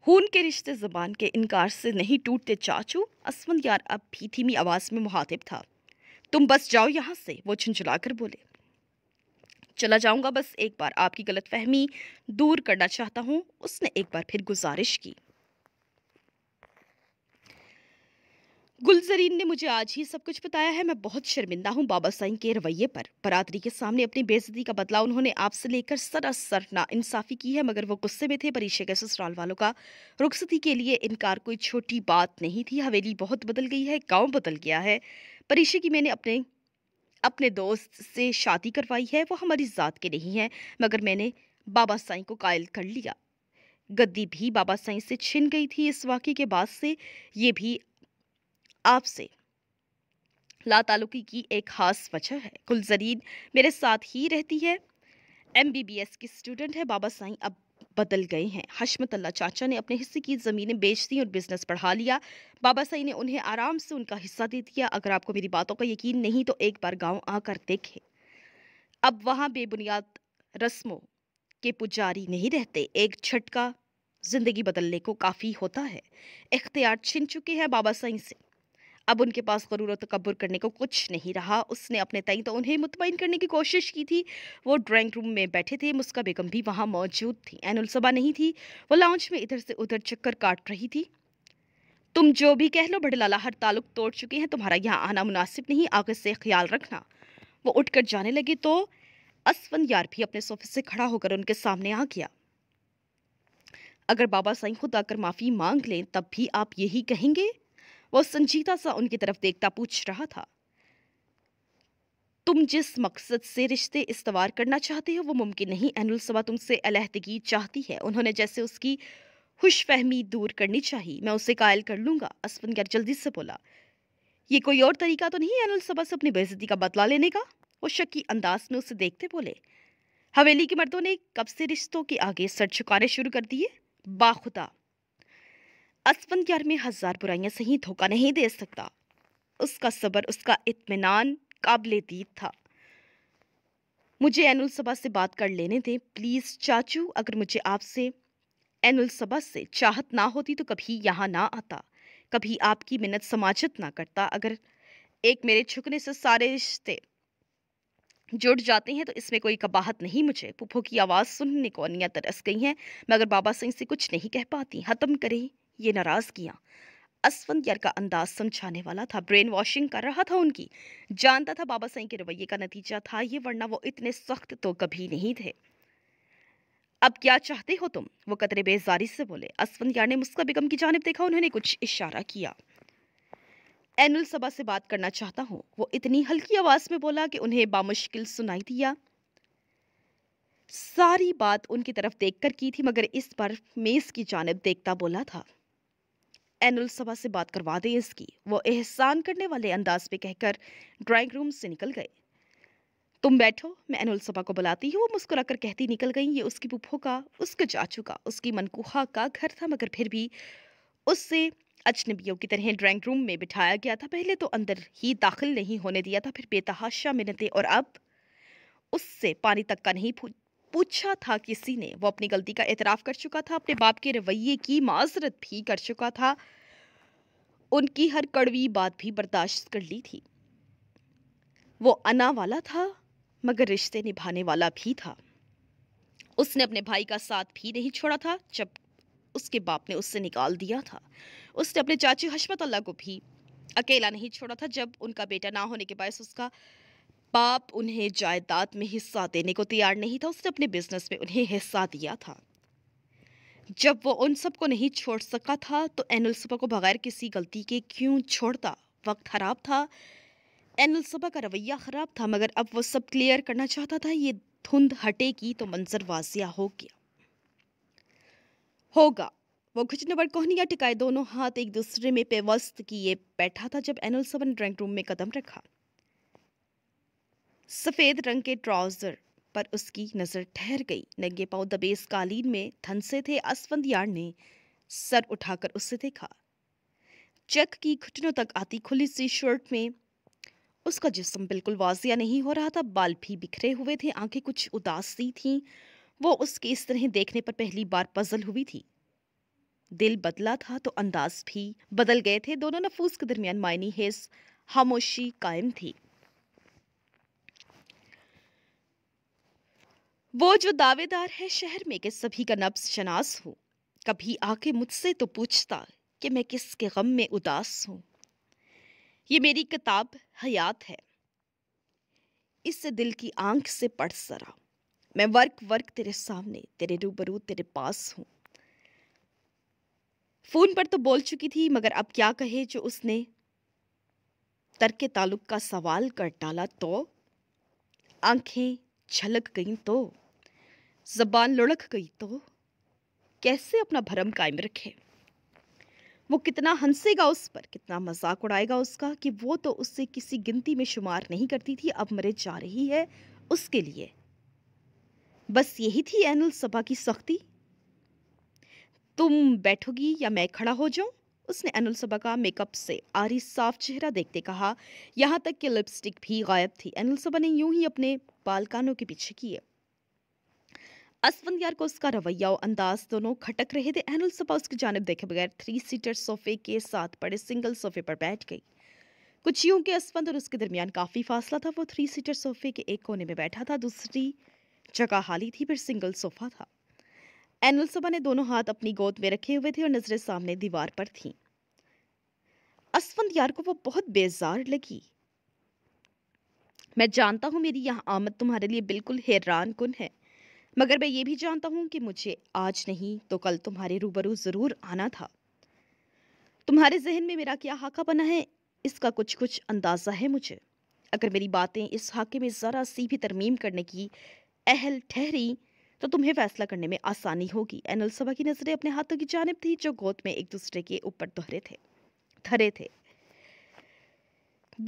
खून के रिश्ते जबान के इनकार से नहीं टूटते चाचू असमंद यार अब भी धीमी आवाज़ में मुहातिब था तुम बस जाओ यहाँ से वो झुंझुला बोले चला जाऊंगा बस एक बार आपकी गलत फहमी दूर करना चाहता हूं उसने एक बार फिर गुजारिश की गुलजरीन ने मुझे आज ही सब कुछ बताया है मैं बहुत शर्मिंदा हूं बाबा साईं के रवैये पर बरादरी के सामने अपनी बेजती का बदलाव उन्होंने आपसे लेकर सरासर ना इंसाफी की है मगर वो गुस्से में थे परीक्षे के ससुराल वालों का रुखसती के लिए इनकार कोई छोटी बात नहीं थी हवेली बहुत बदल गई है गाँव बदल गया है परीक्षे की मैंने अपने अपने दोस्त से शादी करवाई है वो हमारी ज़ात के नहीं है मगर मैंने बाबा साईं को कायल कर लिया गद्दी भी बाबा साईं से छिन गई थी इस वाक़े के बाद से ये भी आपसे ला तालुकी की एक खास वजह है गुलजरीन मेरे साथ ही रहती है एम बी बी एस की स्टूडेंट है बाबा साईं अब बदल गए हैं हशमत अल्लाह चाचा ने अपने हिस्से की ज़मीनें बेच दी और बिज़नेस बढ़ा लिया बाबा सही ने उन्हें आराम से उनका हिस्सा दे दिया अगर आपको मेरी बातों का यकीन नहीं तो एक बार गांव आकर देखें अब वहाँ बेबुनियाद रस्मों के पुजारी नहीं रहते एक झटका ज़िंदगी बदलने को काफ़ी होता है इख्तियार छिन चुके हैं बाबा साई से अब उनके पास गरूर तकबर करने को कुछ नहीं रहा उसने अपने तई तो उन्हें मुतमिन करने की कोशिश की थी वो ड्राइंग रूम में बैठे थे मुस्का बेगम भी वहाँ मौजूद थी एनुलसबा नहीं थी वो लाउंज में इधर से उधर चक्कर काट रही थी तुम जो भी कह लो लाला हर ताल्लुक तोड़ चुके हैं तुम्हारा यहाँ आना मुनासिब नहीं आगे से ख्याल रखना वो उठकर जाने लगे तो असवन यार भी अपने सोफे से खड़ा होकर उनके सामने आ गया अगर बाबा साईं खुद आकर माफ़ी मांग लें तब भी आप यही कहेंगे वो संजीदा सा उनकी तरफ देखता पूछ रहा था तुम जिस मकसद से रिश्ते इस्तवार करना चाहते हो वो मुमकिन नहीं एनुलसवा तुमसे अलहदगी चाहती है उन्होंने जैसे उसकी खुश फहमी दूर करनी चाहिए मैं उसे कायल कर लूँगा असफनगर जल्दी से बोला ये कोई और तरीका तो नहीं सभा से अपनी बेजती का बदला लेने का वो शक्की अंदाज में उसे देखते बोले हवेली के मर्दों ने कब से रिश्तों के आगे सर झुकाने शुरू कर दिए बाखुदा असपन यार में हज़ार बुराइयाँ सही धोखा नहीं दे सकता उसका सब्र उसका इतमान काबिल दीद था मुझे एनुल सभा से बात कर लेने दें प्लीज़ चाचू अगर मुझे आपसे एनुल सभा से चाहत ना होती तो कभी यहाँ ना आता कभी आपकी मिन्नत समाजत ना करता अगर एक मेरे छुकने से सारे रिश्ते जुड़ जाते हैं तो इसमें कोई कबाहत नहीं मुझे पुप्पो की आवाज़ सुनने को अनिया तरस गई हैं मगर बाबा सिंह से कुछ नहीं कह पाती ख़त्म करें ये नाराज़गियाँ असफंद यर का अंदाज समझाने वाला था ब्रेन वॉशिंग कर रहा था उनकी जानता था बाबा साई के रवैये का नतीजा था ये वरना वो इतने सख्त तो कभी नहीं थे अब क्या चाहते हो तुम वो कतरे बेजारी से बोले असफंद यार ने मुस्का बेगम की जानब देखा उन्होंने कुछ इशारा किया एनुल सभा से बात करना चाहता हूँ वो इतनी हल्की आवाज़ में बोला कि उन्हें बामुश्किल सुनाई दिया सारी बात उनकी तरफ देखकर की थी मगर इस पर मेज़ की जानब देखता बोला था एनुअल सभा से बात करवा दें इसकी वो एहसान करने वाले अंदाज में कहकर ड्राइंग रूम से निकल गए तुम बैठो मैं एनुअल सभा को बुलाती हूँ वो मुस्कुराकर कहती निकल गई ये उसकी पुप्पो का उसके चाचू का उसकी मनकुहा का घर था मगर फिर भी उससे अजनबियों की तरह ड्राइंग रूम में बिठाया गया था पहले तो अंदर ही दाखिल नहीं होने दिया था फिर बेतहाशा मिनतें और अब उससे पानी तक का नहीं पूछा था किसी ने वो अपनी गलती का एतराफ़ कर चुका था अपने बाप के रवैये की माजरत भी कर चुका था उनकी हर कड़वी बात भी बर्दाश्त कर ली थी वो अना वाला था मगर रिश्ते निभाने वाला भी था उसने अपने भाई का साथ भी नहीं छोड़ा था जब उसके बाप ने उससे निकाल दिया था उसने अपने चाची हशमत अल्लाह को भी अकेला नहीं छोड़ा था जब उनका बेटा ना होने के बायस उसका बाप उन्हें जायदाद में हिस्सा देने को तैयार नहीं था उसने अपने बिजनेस में उन्हें हिस्सा दिया था जब वो उन सबको नहीं छोड़ सका था तो एनुल सभा को बगैर किसी गलती के क्यों छोड़ता वक्त खराब था एनुल सभा का रवैया ख़राब था मगर अब वो सब क्लियर करना चाहता था ये धुंध हटेगी तो मंजर वाजिया हो गया होगा वो घुटने पर कोहनिया टिकाए दोनों हाथ एक दूसरे में पेवस्त किए बैठा था जब एनुल सभा ने ड्राइंग रूम में कदम रखा सफ़ेद रंग के ट्राउज़र पर उसकी नज़र ठहर गई नंगे पाँव दबेस कालीन में धनसे थे असवंद यार ने सर उठाकर उससे देखा चक की घुटनों तक आती खुली सी शर्ट में उसका जिसम बिल्कुल वाजिया नहीं हो रहा था बाल भी बिखरे हुए थे आंखें कुछ उदास सी थीं वो उसके इस तरह देखने पर पहली बार पजल हुई थी दिल बदला था तो अंदाज भी बदल गए थे दोनों नफूस के दरमियान मायनी हेस खामोशी कायम थी वो जो दावेदार है शहर में कि सभी का नब्स शनास हो कभी आके मुझसे तो पूछता कि मैं किसके गम में उदास हूँ ये मेरी किताब हयात है इससे दिल की आंख से पढ़ सरा मैं वर्क वर्क तेरे सामने तेरे रूबरू तेरे पास हूँ फ़ोन पर तो बोल चुकी थी मगर अब क्या कहे जो उसने तरके ताल्लुक का सवाल कर डाला तो आंखें झलक गईं तो जबान लुढ़क गई तो कैसे अपना भरम कायम रखे वो कितना हंसेगा उस पर कितना मजाक उड़ाएगा उसका कि वो तो उससे किसी गिनती में शुमार नहीं करती थी अब मरे जा रही है उसके लिए बस यही थी एनल सभा की सख्ती तुम बैठोगी या मैं खड़ा हो जाऊं उसने एनल सभा का मेकअप से आरी साफ चेहरा देखते कहा यहां तक कि लिपस्टिक भी गायब थी एनल सभा ने यूं ही अपने बालकानों के पीछे किए असवंत यार को उसका रवैया और अंदाज दोनों खटक रहे थे एनुल सपा उसकी जानब देखे बगैर थ्री सीटर सोफे के साथ पड़े सिंगल सोफे पर बैठ गई कुछ यूं के असवंत और उसके दरमियान काफ़ी फासला था वो थ्री सीटर सोफे के एक कोने में बैठा था दूसरी जगह हाली थी फिर सिंगल सोफा था एनुल सपा ने दोनों हाथ अपनी गोद में रखे हुए थे और नज़रें सामने दीवार पर थी असवंत यार को वो बहुत बेजार लगी मैं जानता हूं मेरी यह आमद तुम्हारे लिए बिल्कुल हैरान कन है मगर मैं ये भी जानता हूं कि मुझे आज नहीं तो कल तुम्हारे रूबरू ज़रूर आना था तुम्हारे जहन में मेरा क्या हाका बना है इसका कुछ कुछ अंदाज़ा है मुझे अगर मेरी बातें इस हाके में ज़रा सी भी तरमीम करने की अहल ठहरी तो तुम्हें फैसला करने में आसानी होगी एनल सभा की नज़रें अपने हाथों की जानब थी जो गोद में एक दूसरे के ऊपर दोहरे थे धरे थे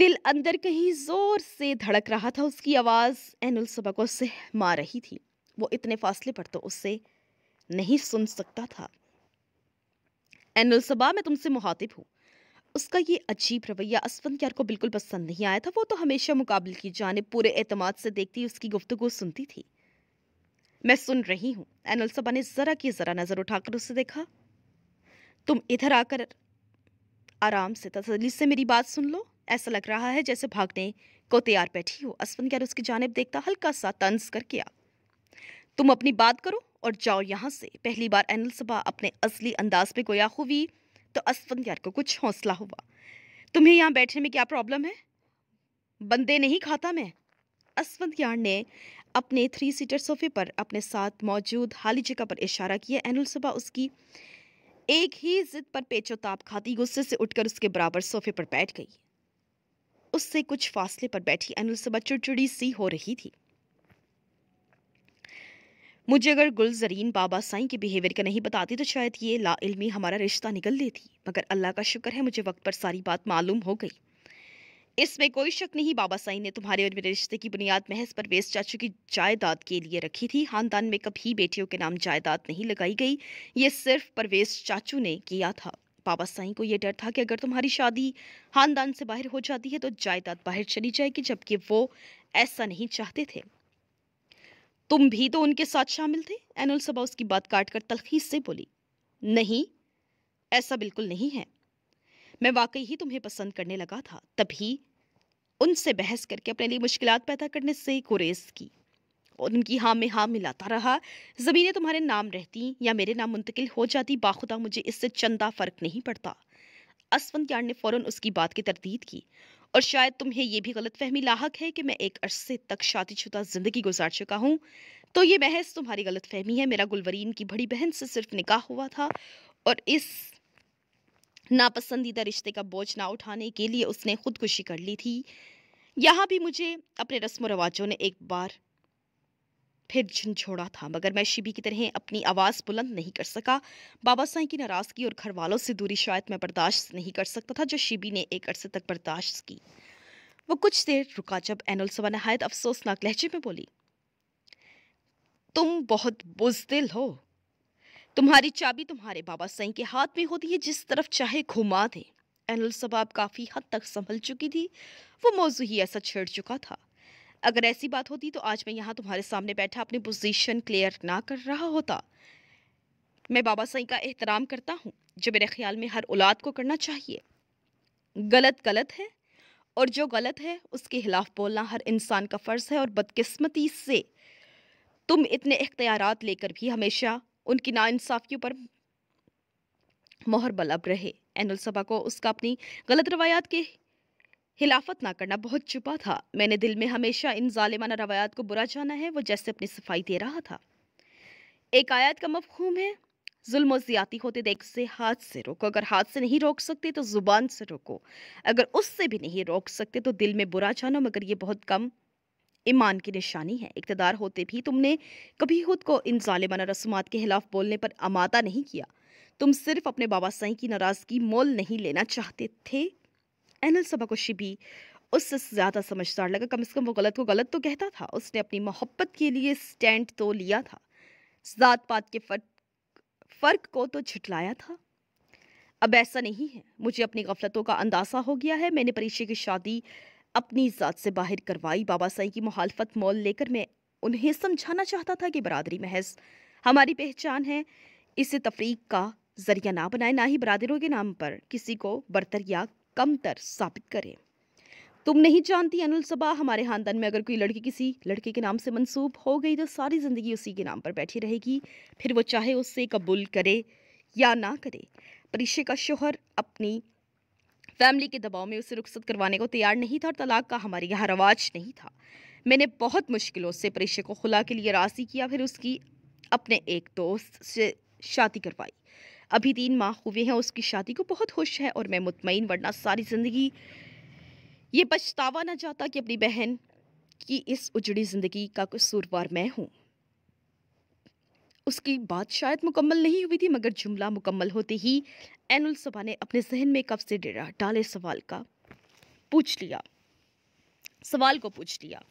दिल अंदर कहीं जोर से धड़क रहा था उसकी आवाज़ एनुल सभा को सहमा रही थी वो इतने फासले पर तो उससे नहीं सुन सकता था एनुलसबा मैं तुमसे मुहातिब हूँ उसका ये अजीब रवैया असवंत क्यार को बिल्कुल पसंद नहीं आया था वो तो हमेशा मुकाबले की जानब पूरे अतमाद से देखती उसकी गुफ्तगु सुनती थी मैं सुन रही हूँ एनुलसबा ने ज़रा की ज़रा नज़र उठाकर उससे देखा तुम इधर आकर आराम से तसली से मेरी बात सुन लो ऐसा लग रहा है जैसे भागने को तैयार बैठी हो असवंत क्यार उसकी जानब देखता हल्का सा तंज कर किया तुम अपनी बात करो और जाओ यहाँ से पहली बार एन सभा अपने असली अंदाज में गोया हुई तो असफन यार को कुछ हौसला हुआ तुम्हें यहाँ बैठने में क्या प्रॉब्लम है बंदे नहीं खाता मैं असफंत यार ने अपने थ्री सीटर सोफे पर अपने साथ मौजूद हाली जगह पर इशारा किया एनुल सभा उसकी एक ही जिद पर पेचोताप खाती गुस्से से उठकर उसके बराबर सोफे पर बैठ गई उससे कुछ फासले पर बैठी एनुल सभा चिड़चिड़ी सी हो रही थी मुझे अगर गुलजरीन बाबा साईं के बिहेवियर का नहीं बताती तो शायद ये ला इल्मी हमारा रिश्ता निकल लेती मगर अल्लाह का शुक्र है मुझे वक्त पर सारी बात मालूम हो गई इसमें कोई शक नहीं बाबा साईं ने तुम्हारे और मेरे रिश्ते की बुनियाद महज परवेज चाचू की जायदाद के लिए रखी थी खानदान में कभी बेटियों के नाम जायदाद नहीं लगाई गई ये सिर्फ परवेज चाचू ने किया था बाबा साईं को यह डर था कि अगर तुम्हारी शादी खानदान से बाहर हो जाती है तो जायदाद बाहर चली जाएगी जबकि वो ऐसा नहीं चाहते थे तुम भी तो उनके साथ शामिल थे एनुल सबा उसकी बात काटकर तलखीस से बोली नहीं ऐसा बिल्कुल नहीं है मैं वाकई ही तुम्हें पसंद करने लगा था तभी उनसे बहस करके अपने लिए मुश्किल पैदा करने से गुरेज की और उनकी हाँ में हाँ मिलाता रहा ज़मीनें तुम्हारे नाम रहती या मेरे नाम मुंतकिल हो जाती बाखुदा मुझे इससे चंदा फ़र्क नहीं पड़ता असवंत यार ने फ़ौरन उसकी बात की तरदीद की और शायद तुम्हें यह भी गलतफहमी लाक है कि मैं एक अरसे तक शादीशुदा ज़िंदगी गुजार चुका हूँ तो ये महज तुम्हारी गलतफहमी है मेरा गुलवरीन की बड़ी बहन से सिर्फ निकाह हुआ था और इस नापसंदीदा रिश्ते का बोझ ना उठाने के लिए उसने खुदकुशी कर ली थी यहाँ भी मुझे अपने रस्म रवाजों ने एक बार फिर झिझोड़ा था मगर मैं शिबी की तरह अपनी आवाज़ बुलंद नहीं कर सका बाबा साई की नाराज़गी और घर वालों से दूरी शायद मैं बर्दाश्त नहीं कर सकता था जो शिबी ने एक अरसे तक बर्दाश्त की वो कुछ देर रुका जब एनोलसवा नहायत अफसोसनाक लहजे में बोली तुम बहुत बुजदिल हो तुम्हारी चाबी तुम्हारे बाबा साई के हाथ में होती है जिस तरफ चाहे घुमा दे एनल सबाब काफ़ी हद तक संभल चुकी थी वो मौजू ही ऐसा छेड़ चुका था अगर ऐसी बात होती तो आज मैं यहाँ तुम्हारे सामने बैठा अपनी पोजीशन क्लियर ना कर रहा होता मैं बाबा साई का एहतराम करता हूँ जो मेरे ख्याल में हर औलाद को करना चाहिए गलत गलत है और जो गलत है उसके खिलाफ बोलना हर इंसान का फ़र्ज़ है और बदकिस्मती से तुम इतने इख्तियार लेकर भी हमेशा उनकी नाानसाफ़ियों पर मोहर बलब रहे एनसभा सभा को उसका अपनी गलत रवायात के खिलाफत ना करना बहुत छुपा था मैंने दिल में हमेशा इन ालिमाना रवायात को बुरा जाना है वो जैसे अपनी सफाई दे रहा था एक आयत का मफहूम है जुल्म ज़्याती होते देख से हाथ से रोको अगर हाथ से नहीं रोक सकते तो ज़ुबान से रोको अगर उससे भी नहीं रोक सकते तो दिल में बुरा जानो मगर ये बहुत कम ईमान की निशानी है इकतदार होते भी तुमने कभी खुद को इन ालिमाना रसूमात के खिलाफ बोलने पर आमादा नहीं किया तुम सिर्फ अपने बाबा साई की नाराज़गी मोल नहीं लेना चाहते थे एनल को भी उससे ज़्यादा समझदार लगा कम से कम वो गलत को गलत तो कहता था उसने अपनी मोहब्बत के लिए स्टैंड तो लिया था ज़ात पात के फर्क फ़र्क को तो छिटलाया था अब ऐसा नहीं है मुझे अपनी गफलतों का अंदाज़ा हो गया है मैंने परीक्षे की शादी अपनी ज़ात से बाहर करवाई बाबा साई की मुहालफत मोल लेकर मैं उन्हें समझाना चाहता था कि बरदरी महज हमारी पहचान है इसे तफरीक का ज़रिया ना बनाए ना ही बरदरों के नाम पर किसी को बरतर या कमतर साबित करें तुम नहीं जानती अनुल सबा हमारे खानदान में अगर कोई लड़की किसी लड़के के नाम से मंसूब हो गई तो सारी ज़िंदगी उसी के नाम पर बैठी रहेगी फिर वो चाहे उससे कबूल करे या ना करे परीक्षे का शोहर अपनी फैमिली के दबाव में उसे रुखसत करवाने को तैयार नहीं था और तलाक का हमारे यहाँ रवाज नहीं था मैंने बहुत मुश्किलों से परीक्षे को खुला के लिए राजी किया फिर उसकी अपने एक दोस्त से शादी करवाई अभी तीन माह हुए हैं उसकी शादी को बहुत खुश है और मैं मुतमिन वरना सारी ज़िंदगी ये पछतावा ना चाहता कि अपनी बहन की इस उजड़ी ज़िंदगी का कसूरवार मैं हूँ उसकी बात शायद मुकम्मल नहीं हुई थी मगर जुमला मुकम्मल होते ही एन उलसभा ने अपने जहन में कब से डेरा डाले सवाल का पूछ लिया सवाल को पूछ लिया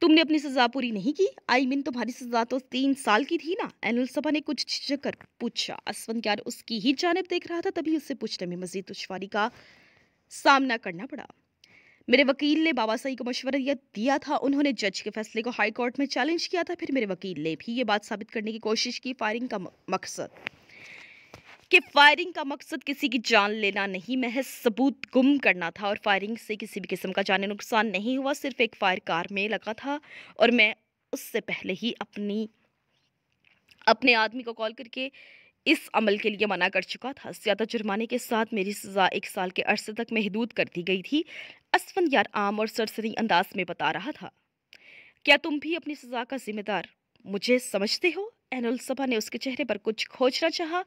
तुमने अपनी सजा पूरी नहीं की आई मीन तुम्हारी सजा तो तीन साल की थी ना एनल सभा ने कुछ कर पूछा असवंत यार उसकी ही जानब देख रहा था तभी उससे पूछने में मजीद दुशारी का सामना करना पड़ा मेरे वकील ने बाबा साई को मशवरा दिया था उन्होंने जज के फैसले को हाई कोर्ट में चैलेंज किया था फिर मेरे वकील ने भी ये बात साबित करने की कोशिश की फायरिंग का मकसद कि फायरिंग का मकसद किसी की जान लेना नहीं महज सबूत गुम करना था और फायरिंग से किसी भी किस्म का जाने नुकसान नहीं हुआ सिर्फ एक फायर कार में लगा था और मैं उससे पहले ही अपनी अपने आदमी को कॉल करके इस अमल के लिए मना कर चुका था ज़्यादा जुर्माने के साथ मेरी सज़ा एक साल के अरसे तक महदूद कर दी गई थी असफन यार आम और सरसरी अंदाज में बता रहा था क्या तुम भी अपनी सज़ा का जिम्मेदार मुझे समझते हो एनोलसभा ने उसके चेहरे पर कुछ खोजना चाहा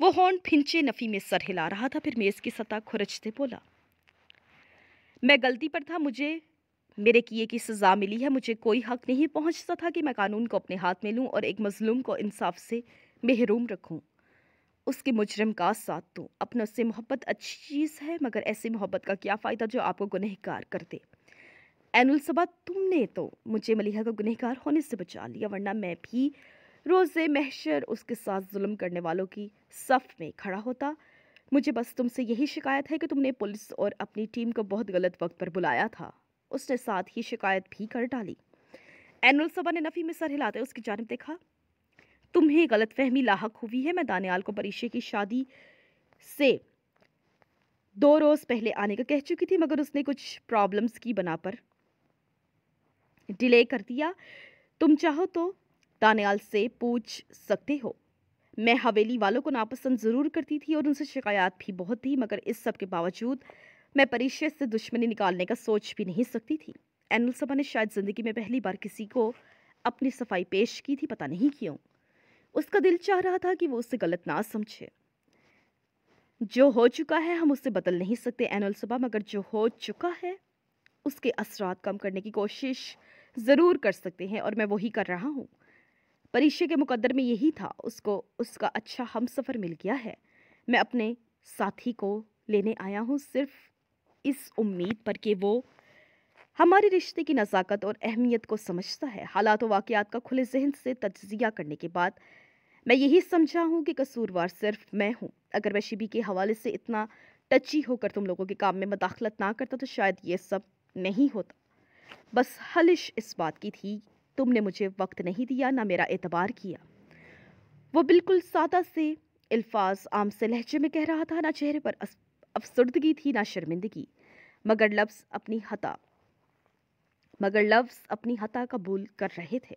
वो हॉर्न फिंचे नफ़ी में सर हिला रहा था फिर मेज़ की सतह खुरचते बोला मैं गलती पर था मुझे मेरे किए की सज़ा मिली है मुझे कोई हक नहीं पहुंचता था कि मैं कानून को अपने हाथ में लूं और एक मजलूम को इंसाफ से महरूम रखूं उसके मुजरम का साथ दूं अपने से मोहब्बत अच्छी चीज़ है मगर ऐसी मोहब्बत का क्या फ़ायदा जो आपको गुनहगार कर दे एनुल सबा तुमने तो मुझे मलिहा को गुनहगार होने से बचा लिया वरना मैं भी रोजे महशर उसके साथ जुल्म करने वालों की सफ़ में खड़ा होता मुझे बस तुमसे यही शिकायत है कि तुमने पुलिस और अपनी टीम को बहुत गलत वक्त पर बुलाया था उसने साथ ही शिकायत भी कर डाली एनुअल सभा ने नफ़ी में सर हिलाते उसकी जानब देखा तुम्हें गलत फहमी लाक हुई है मैं दानियाल को परीक्षे की शादी से दो रोज़ पहले आने का कह चुकी थी मगर उसने कुछ प्रॉब्लम्स की बना पर डिले कर दिया तुम चाहो तो दानियाल से पूछ सकते हो मैं हवेली वालों को नापसंद ज़रूर करती थी और उनसे शिकायत भी बहुत थी मगर इस सब के बावजूद मैं परिचय से दुश्मनी निकालने का सोच भी नहीं सकती थी एनल सभा ने शायद ज़िंदगी में पहली बार किसी को अपनी सफाई पेश की थी पता नहीं क्यों उसका दिल चाह रहा था कि वो उससे गलत ना समझे जो हो चुका है हम उससे बदल नहीं सकते एनल सभा मगर जो हो चुका है उसके असरात कम करने की कोशिश ज़रूर कर सकते हैं और मैं वही कर रहा हूँ परीक्षे के मुकद्दर में यही था उसको उसका अच्छा हम सफ़र मिल गया है मैं अपने साथी को लेने आया हूँ सिर्फ इस उम्मीद पर कि वो हमारे रिश्ते की नज़ाकत और अहमियत को समझता है हालात और वाक़ात का खुले जहन से तजिया करने के बाद मैं यही समझा हूँ कि कसूरवार सिर्फ मैं हूँ अगर मैं शिबी के हवाले से इतना टची होकर तुम लोगों के काम में मदाखलत ना करता तो शायद ये सब नहीं होता बस हलिश इस बात की थी तुमने मुझे वक्त नहीं दिया ना मेरा एतबार किया वो बिल्कुल सादा से अल्फाज आम से लहजे में कह रहा था ना चेहरे पर अफसुर्दगी थी ना शर्मिंदगी मगर लफ्स अपनी हता मगर लफ्ज़ अपनी हता कबूल कर रहे थे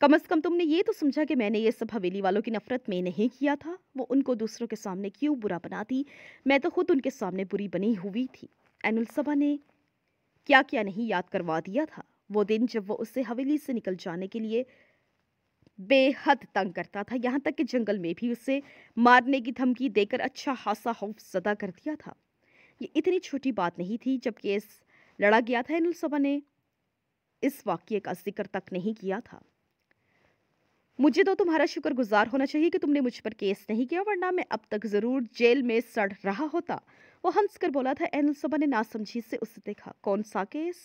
कम अज़ कम तुमने ये तो समझा कि मैंने ये सब हवेली वालों की नफ़रत में नहीं किया था वो उनको दूसरों के सामने क्यों बुरा बना दी मैं तो ख़ुद उनके सामने बुरी बनी हुई थी अनुलसभा ने क्या क्या नहीं याद करवा दिया था वो दिन जब वो उसे हवेली से निकल जाने के लिए बेहद तंग करता था यहाँ तक कि जंगल में भी उसे मारने की धमकी देकर अच्छा खासा खौफ जदा कर दिया था ये इतनी छोटी बात नहीं थी जब केस लड़ा गया था इनसभा ने इस वाक्य का जिक्र तक नहीं किया था मुझे तो तुम्हारा शुक्रगुजार होना चाहिए कि तुमने मुझ पर केस नहीं किया वरना मैं अब तक ज़रूर जेल में सड़ रहा होता वो हंसकर बोला था एनसभा ने नासमझी से उसे देखा कौन सा केस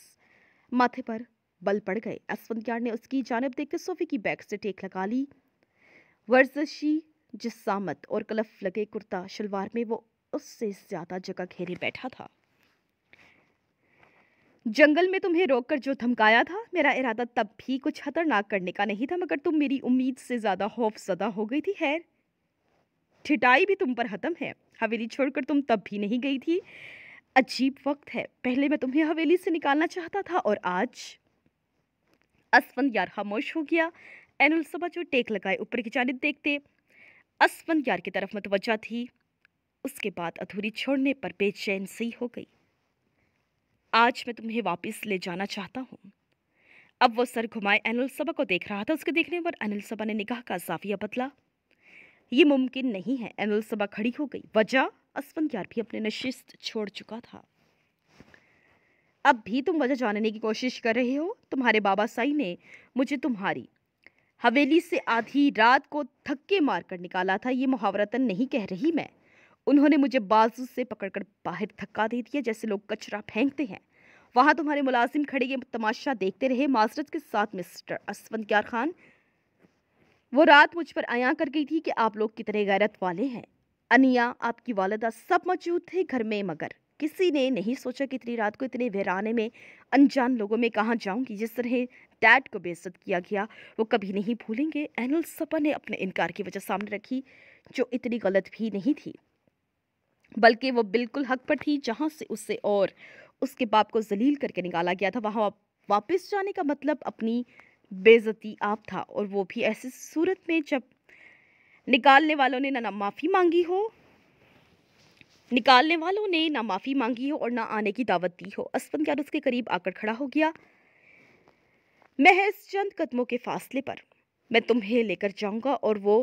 माथे पर बल पड़ गए असवंत क्यार ने उसकी जानब देखकर सोफी की बैग से टेक लगा ली वर्जशी जिसामत और कलफ लगे कुर्ता शलवार में वो उससे ज़्यादा जगह घेरे बैठा था जंगल में तुम्हें रोककर जो धमकाया था मेरा इरादा तब भी कुछ खतरनाक करने का नहीं था मगर तुम मेरी उम्मीद से ज़्यादा खौफजदा हो गई थी खैर ठिटाई भी तुम पर हतम है हवेली छोड़कर तुम तब भी नहीं गई थी अजीब वक्त है पहले मैं तुम्हें हवेली से निकालना चाहता था और आज असवंत यार खामोश हो गया एनुलसभा जो टेक लगाए ऊपर की जानब देखते असवंत यार की तरफ मतवजा थी उसके बाद अधूरी छोड़ने पर बेचैन सही हो गई आज मैं तुम्हें वापस ले जाना चाहता हूँ अब वो सर घुमाए अनिल सभा को देख रहा था उसके देखने पर अनिल सभा ने निगाह का साफिया बदला ये मुमकिन नहीं है अनिल सभा खड़ी हो गई वजह असवंत यार भी अपने नशिस्त छोड़ चुका था अब भी तुम वजह जानने की कोशिश कर रहे हो तुम्हारे बाबा साई ने मुझे तुम्हारी हवेली से आधी रात को थक्के मार कर निकाला था ये मुहावरतन नहीं कह रही मैं उन्होंने मुझे बाजू से पकड़कर बाहर थक्का दे दिया जैसे लोग कचरा फेंकते हैं वहाँ तुम्हारे मुलाजिम खड़े ये तमाशा देखते रहे माजरत के साथ मिस्टर असवंत क्यार खान वो रात मुझ पर आया कर गई थी कि आप लोग कितने गैरत वाले हैं अनिया आपकी वालदा सब मौजूद थे घर में मगर किसी ने नहीं सोचा कि इतनी रात को इतने वहराने में अनजान लोगों में कहाँ जाऊंगी जिस तरह डैड को बेइज्जत किया गया वो कभी नहीं भूलेंगे एनल सपा ने अपने इनकार की वजह सामने रखी जो इतनी गलत भी नहीं थी बल्कि वो बिल्कुल हक पर थी जहाँ से उससे और उसके बाप को जलील करके निकाला गया था वहाँ वापस जाने का मतलब अपनी बेजती आप था और वो भी ऐसी सूरत में जब निकालने वालों ने ना माफ़ी मांगी हो निकालने वालों ने ना माफ़ी मांगी हो और ना आने की दावत दी हो असफन क्या उसके करीब आकर खड़ा हो गया महज चंद कदमों के फासले पर मैं तुम्हें लेकर जाऊंगा और वो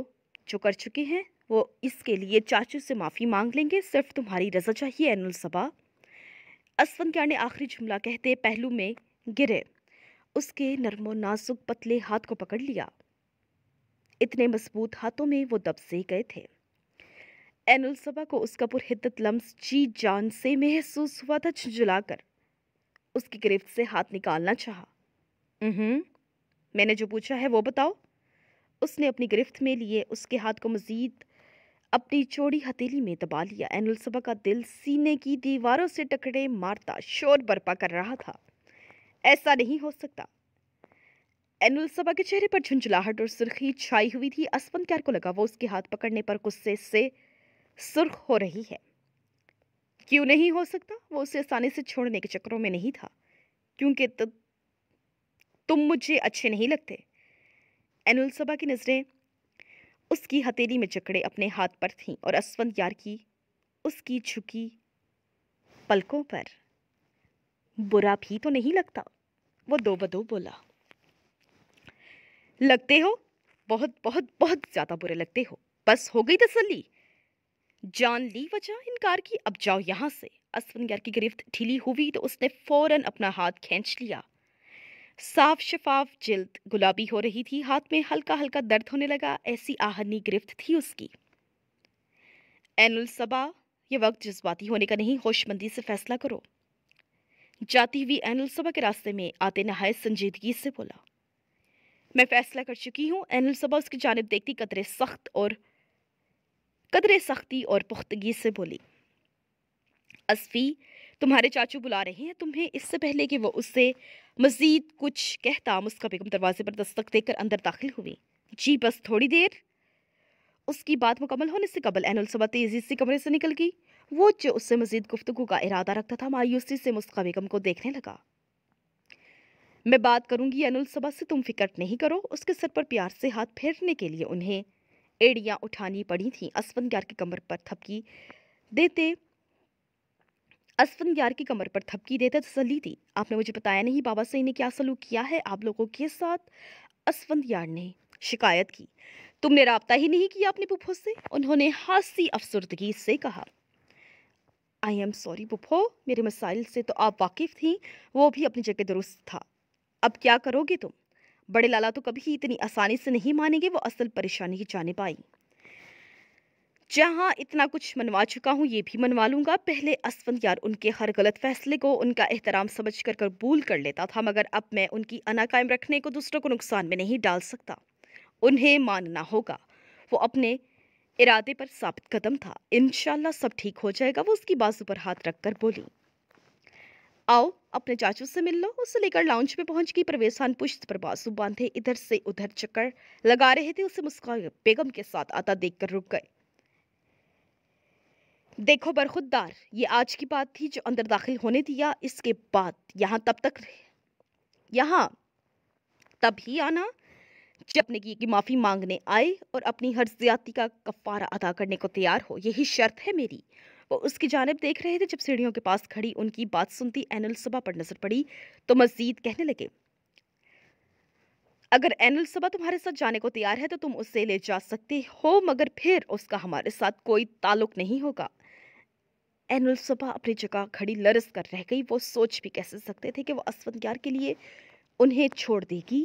जो कर चुके हैं वो इसके लिए चाचू से माफ़ी मांग लेंगे सिर्फ तुम्हारी रजा चाहिए अनुलसभा सबा असफन क्या ने आखिरी जुमला कहते पहलू में गिरे उसके नरमो नाजुक पतले हाथ को पकड़ लिया इतने मजबूत हाथों में वो दबसे गए थे एनुलसभा को उसका पुरहित लम्स जी जान से महसूस हुआ था झुंझुलाकर उसकी गिरफ्त से हाथ निकालना चाहा मैंने जो पूछा है वो बताओ उसने अपनी गिरफ्त में लिए उसके हाथ को मज़ीद अपनी चौड़ी हथेली में दबा लिया एनुलसभा का दिल सीने की दीवारों से टकरे मारता शोर बर्पा कर रहा था ऐसा नहीं हो सकता एनुलसभा के चेहरे पर झुंझुलाहट और सुर्खी छाई हुई थी असपन कैर को लगा वो उसके हाथ पकड़ने पर गुस्से से सुर्ख हो रही है क्यों नहीं हो सकता वो उसे आसानी से छोड़ने के चक्करों में नहीं था क्योंकि तो, तुम मुझे अच्छे नहीं लगते एनुलसभा की नज़रें उसकी हथेली में जकड़े अपने हाथ पर थीं और असवंत यार की उसकी झुकी पलकों पर बुरा भी तो नहीं लगता वो दो बदो बोला लगते हो बहुत बहुत बहुत ज़्यादा बुरे लगते हो बस हो गई तसली जान ली वजह इनकार की अब जाओ यहाँ से असवन यार की गिरफ्त ढीली हुई तो उसने फौरन अपना हाथ खींच लिया साफ शफाफ जिल्द गुलाबी हो रही थी हाथ में हल्का हल्का दर्द होने लगा ऐसी आहनी गिरफ्त थी उसकी एनुल सबा ये वक्त जज्बाती होने का नहीं होशमंदी से फैसला करो जाती हुई एनुल सबा के रास्ते में आते नहाय संजीदगी से बोला मैं फैसला कर चुकी हूँ एनुल सबा उसकी जानब देखती कतरे सख्त और कदरे सख्ती और पुख्तगी से बोली असफ़ी तुम्हारे चाचू बुला रहे हैं तुम्हें इससे पहले कि वो उससे मज़ीद कुछ कहता मुस्का बेगम दरवाजे पर दस्तक देकर अंदर दाखिल हुई जी बस थोड़ी देर उसकी बात मुकम्मल होने से कबल एनसबा तेज़ी से कमरे से निकल गई वो जो उससे मज़ीद गुफ्तु का इरादा रखता था मायूसी से मुस्का बेगम को देखने लगा मैं बात करूंगी एनुलसबा से तुम फिक्र नहीं करो उसके सर पर प्यार से हाथ फेरने के लिए उन्हें एड़ियाँ उठानी पड़ी थी असवंत ग्यार की कमर पर थपकी देते असफन यार की कमर पर थपकी देते तसली दी आपने मुझे बताया नहीं बाबा सही ने क्या सलूक किया है आप लोगों के साथ असवंत यार ने शिकायत की तुमने रबता ही नहीं किया अपने पुप्पो से उन्होंने हासी अफसरदगी से कहा आई एम सॉरी पुप्पो मेरे मसाइल से तो आप वाकिफ़ थी वो भी अपनी जगह दुरुस्त था अब क्या करोगे तुम बड़े लाला तो कभी इतनी आसानी से नहीं मानेंगे वो असल परेशानी की जाने पाई जहाँ इतना कुछ मनवा चुका हूँ ये भी मनवा लूँगा पहले असवंत यार उनके हर गलत फैसले को उनका एहतराम समझ कर कबूल कर लेता था मगर अब मैं उनकी अना कायम रखने को दूसरों को नुकसान में नहीं डाल सकता उन्हें मानना होगा वो अपने इरादे पर साबित कदम था इन सब ठीक हो जाएगा वो उसकी बाजू पर हाथ रख कर बोली आओ अपने चाचू से मिल लो उसे लेकर लाउंज में पहुंच गई परवेज खान पुष्ट पर बाजू बांधे इधर से उधर चक्कर लगा रहे थे उसे मुस्कान बेगम के साथ आता देखकर रुक गए देखो बरखुददार ये आज की बात थी जो अंदर दाखिल होने दिया इसके बाद यहाँ तब तक यहाँ तब ही आना जब नेकी की माफ़ी मांगने आए और अपनी हर ज्यादा का कफारा अदा करने को तैयार हो यही शर्त है मेरी वो उसकी जानब देख रहे थे जब सीढ़ियों के पास खड़ी उनकी बात सुनती एनल सबा पर नजर पड़ी तो मजीद कहने लगे अगर एनल सबा तुम्हारे साथ जाने को तैयार है तो तुम उससे ले जा सकते हो मगर फिर उसका हमारे साथ कोई ताल्लुक नहीं होगा एनल सबा अपनी जगह खड़ी लरस कर रह गई वो सोच भी कैसे सकते थे कि वो असफंद यार के लिए उन्हें छोड़ देगी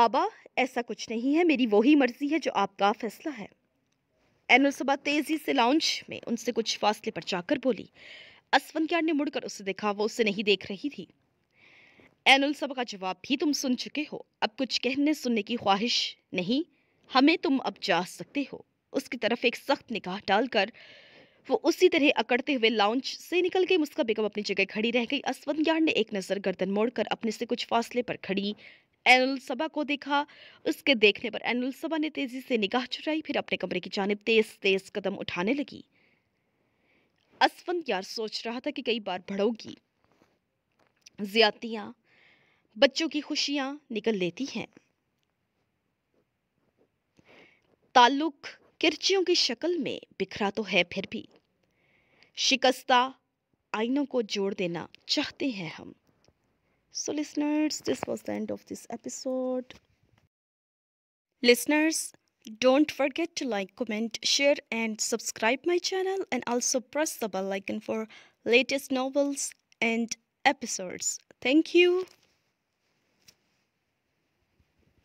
बाबा ऐसा कुछ नहीं है मेरी वही मर्जी है जो आपका फैसला है एनुलसबा तेजी से लाउंज में उनसे कुछ फासले पर जाकर बोली क्यार ने मुड़कर उसे देखा वो उसे नहीं देख रही थी एनुलसबा का जवाब भी तुम सुन चुके हो अब कुछ कहने सुनने की ख्वाहिश नहीं हमें तुम अब जा सकते हो उसकी तरफ एक सख्त निगाह डालकर वो उसी तरह अकड़ते हुए लाउंज से निकल गई मुस्का बेगम अपनी जगह खड़ी रह गई ग्यार ने एक नज़र गर्दन मोड़कर अपने से कुछ फासले पर खड़ी एनुलसभा को देखा उसके देखने पर एनुलसभा ने तेजी से निगाह चुराई फिर अपने कमरे की जानब तेज तेज कदम उठाने लगी असवंत यार सोच रहा था कि कई बार भड़ोगी ज्यादतियाँ बच्चों की खुशियां निकल लेती हैं ताल्लुक किरचियों की शक्ल में बिखरा तो है फिर भी शिकस्ता आइनों को जोड़ देना चाहते हैं हम So, listeners, this was the end of this episode. Listeners, don't forget to like, comment, share, and subscribe my channel, and also press the bell icon for latest novels and episodes. Thank you.